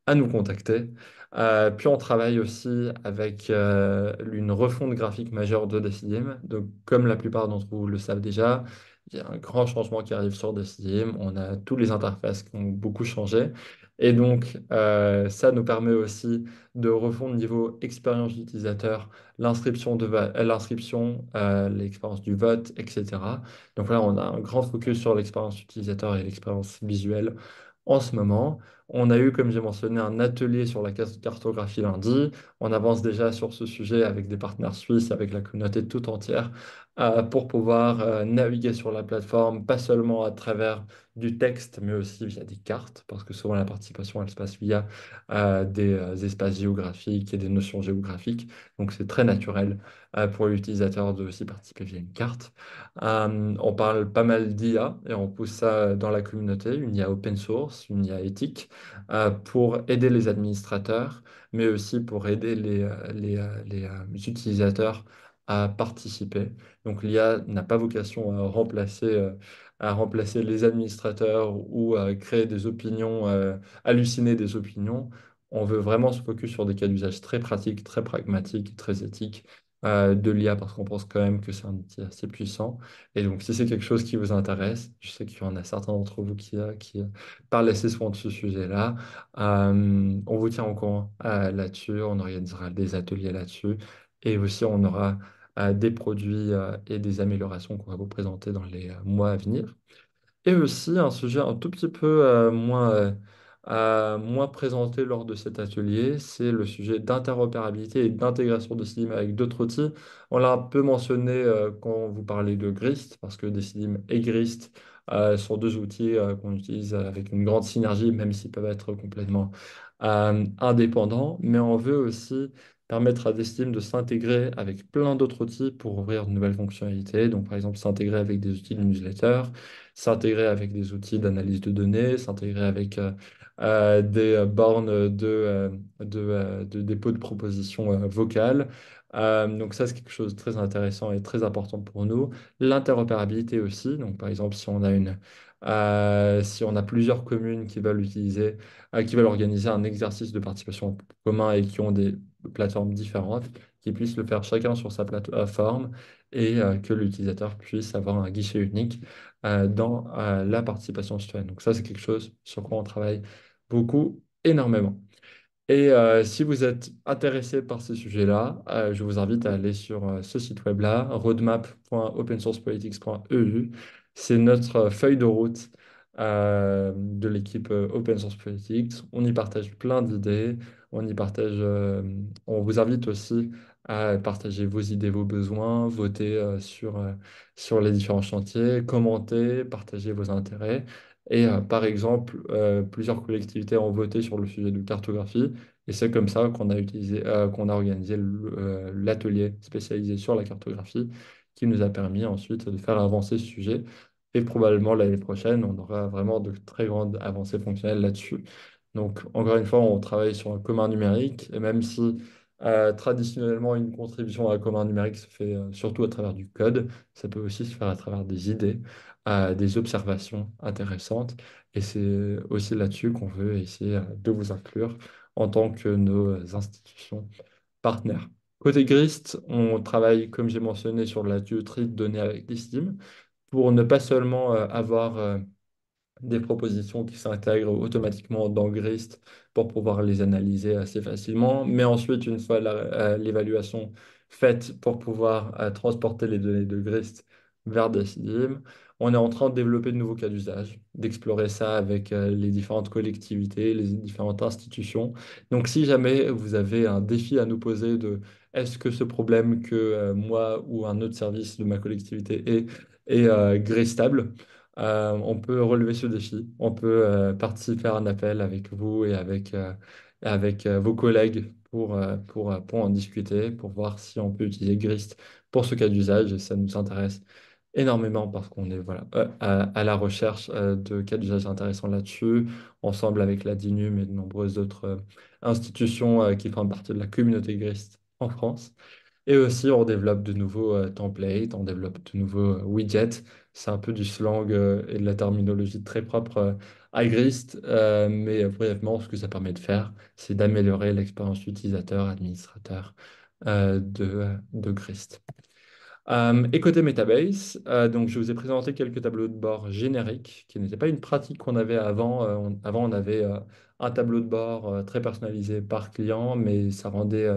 à nous contacter. Euh, puis on travaille aussi avec euh, une refonte graphique majeure de Decidim. Donc comme la plupart d'entre vous le savent déjà, il y a un grand changement qui arrive sur Decidim. On a toutes les interfaces qui ont beaucoup changé. Et donc, euh, ça nous permet aussi de refondre niveau expérience utilisateur, l'inscription, euh, l'inscription euh, l'expérience du vote, etc. Donc là, on a un grand focus sur l'expérience utilisateur et l'expérience visuelle en ce moment. On a eu, comme j'ai mentionné, un atelier sur la cartographie lundi. On avance déjà sur ce sujet avec des partenaires suisses, avec la communauté tout entière, euh, pour pouvoir euh, naviguer sur la plateforme, pas seulement à travers du texte, mais aussi via des cartes, parce que souvent la participation, elle se passe via euh, des espaces géographiques et des notions géographiques. Donc c'est très naturel pour l'utilisateur de aussi participer via une carte. on parle pas mal d'IA et on pousse ça dans la communauté, une IA open source, une IA éthique. Euh, pour aider les administrateurs, mais aussi pour aider les, euh, euh, utilisateurs à participer. Donc l'IA n'a pas vocation à remplacer, les administrateurs ou à créer des opinions, halluciner des opinions. On veut vraiment se focus sur des cas d'usage très pratiques, très pragmatiques, très éthiques, euh, de l'IA parce qu'on pense quand même que c'est un outil assez puissant. Et donc, si c'est quelque chose qui vous intéresse, je sais qu'il y en a certains d'entre vous qui, euh, qui euh, parlent assez souvent de ce sujet-là. on vous tient au courant là-dessus, on organisera des ateliers là-dessus et aussi on aura des produits et des améliorations qu'on va vous présenter dans les mois à venir. Et aussi un sujet un tout petit peu moins Moins moi présenté lors de cet atelier, c'est le sujet d'interopérabilité et d'intégration de CIDIM avec d'autres outils. On l'a un peu mentionné euh, quand vous parlez de GRIST, parce que DeciDIM et GRIST euh, sont deux outils euh, qu'on utilise avec une grande synergie, même s'ils peuvent être complètement indépendants. Mais on veut aussi permettre à DeciDIM de s'intégrer avec plein d'autres outils pour ouvrir de nouvelles fonctionnalités. Donc, par exemple, s'intégrer avec des outils de newsletter, s'intégrer avec des outils d'analyse de données, s'intégrer avec euh, euh, des euh, bornes de, de, de, dépôt de propositions vocales. donc ça, c'est quelque chose de très intéressant et très important pour nous. L'interopérabilité aussi. Donc par exemple, si on a une, si on a plusieurs communes qui veulent qui veulent organiser un exercice de participation commun et qui ont des plateformes différentes, qui puissent le faire chacun sur sa plateforme et euh, mhm. que l'utilisateur puisse avoir un guichet unique euh, dans euh, la participation citoyenne. Donc ça, c'est quelque chose sur quoi on travaille beaucoup, énormément. Et si vous êtes intéressé par ce sujet-là, je vous invite à aller sur ce site web-là, roadmap.opensourcepolitics.eu. C'est notre feuille de route de l'équipe Open Source Politics. On y partage plein d'idées. On y partage. on vous invite aussi à partager vos idées, vos besoins, voter euh, sur, euh, sur les différents chantiers, commenter, partager vos intérêts. Et euh, par exemple, plusieurs collectivités ont voté sur le sujet de cartographie. Et c'est comme ça qu'on a, utilisé, qu'on a organisé l'atelier spécialisé sur la cartographie qui nous a permis ensuite de faire avancer ce sujet. Et probablement l'année prochaine, on aura vraiment de très grandes avancées fonctionnelles là-dessus. Donc, encore une fois, on travaille sur un commun numérique. Et même si traditionnellement, une contribution à un commun numérique se fait euh, surtout à travers du code. Ça peut aussi se faire à travers des idées, euh, des observations intéressantes. Et c'est aussi là-dessus qu'on veut essayer euh, de vous inclure en tant que nos institutions partenaires. Côté GRIST, on travaille, comme j'ai mentionné, sur la tuyauterie de données avec l'estime pour ne pas seulement avoir des propositions qui s'intègrent automatiquement dans Grist pour pouvoir les analyser assez facilement. Mais ensuite, une fois euh, l'évaluation faite pour pouvoir euh, transporter les données de Grist vers Decidim, on est en train de développer de nouveaux cas d'usage, d'explorer ça avec euh, les différentes collectivités, les différentes institutions. Donc si jamais vous avez un défi à nous poser de est-ce que ce problème que moi ou un autre service de ma collectivité est, est stable, euh, on peut relever ce défi. On peut euh, participer à un appel avec vous et avec, euh, vos collègues pour, en discuter, pour voir si on peut utiliser Grist pour ce cas d'usage. ça nous intéresse énormément parce qu'on est à, à la recherche de cas d'usage intéressants là-dessus, ensemble avec la DINUM et de nombreuses autres institutions qui font partie de la communauté Grist en France. Et aussi, on développe de nouveaux templates, on développe de nouveaux widgets c'est un peu du slang euh, et de la terminologie très propre à euh, Grist, euh, mais brièvement, ce que ça permet de faire, c'est d'améliorer l'expérience utilisateur, administrateur de, de Grist. et côté Metabase, donc je vous ai présenté quelques tableaux de bord génériques qui n'étaient pas une pratique qu'on avait avant. avant, on avait un tableau de bord très personnalisé par client, mais ça rendait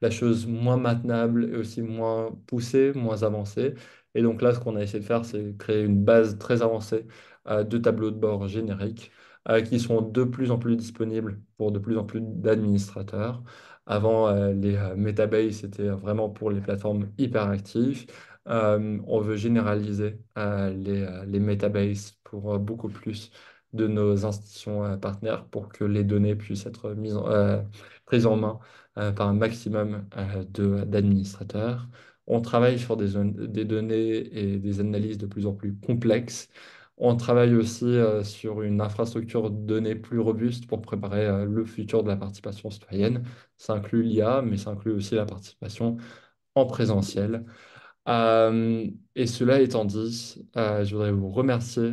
la chose moins maintenable et aussi moins poussée, moins avancée. Et donc là, ce qu'on a essayé de faire, c'est créer une base très avancée euh, de tableaux de bord génériques euh, qui sont de plus en plus disponibles pour de plus en plus d'administrateurs. Avant, euh, les metabases, c'était vraiment pour les plateformes hyperactives. on veut généraliser les, les metabases pour beaucoup plus de nos institutions partenaires pour que les données puissent être mises prises en main par un maximum d'administrateurs. On travaille sur des, données et des analyses de plus en plus complexes. On travaille aussi euh, sur une infrastructure de données plus robuste pour préparer euh, le futur de la participation citoyenne. Ça inclut l'IA, mais ça inclut aussi la participation en présentiel. Euh, et cela étant dit, je voudrais vous remercier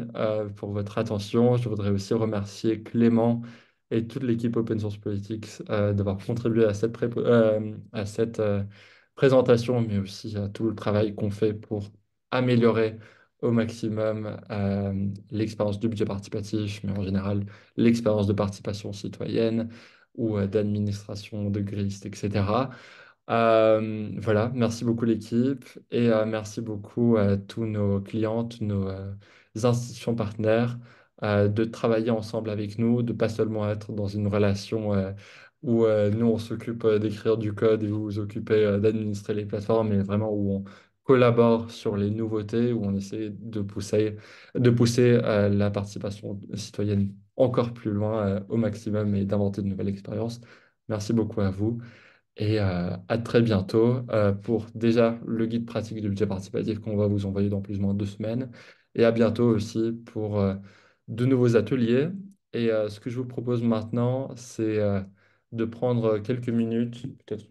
pour votre attention. Je voudrais aussi remercier Clément et toute l'équipe Open Source Politics d'avoir contribué à cette présentation, mais aussi à tout le travail qu'on fait pour améliorer au maximum euh, l'expérience du budget participatif, mais en général l'expérience de participation citoyenne ou euh, d'administration de grist, etc. Euh, voilà, merci beaucoup l'équipe et merci beaucoup à tous nos clients, nos institutions partenaires de travailler ensemble avec nous, de pas seulement être dans une relation où euh, nous, on s'occupe euh, d'écrire du code et vous vous occupez euh, d'administrer les plateformes, et vraiment où on collabore sur les nouveautés, où on essaie de pousser, de pousser la participation citoyenne encore plus loin au maximum et d'inventer de nouvelles expériences. Merci beaucoup à vous et à très bientôt pour déjà le guide pratique du budget participatif qu'on va vous envoyer dans plus ou moins deux semaines, et à bientôt aussi pour de nouveaux ateliers. Et ce que je vous propose maintenant, c'est de prendre euh, quelques minutes, peut-être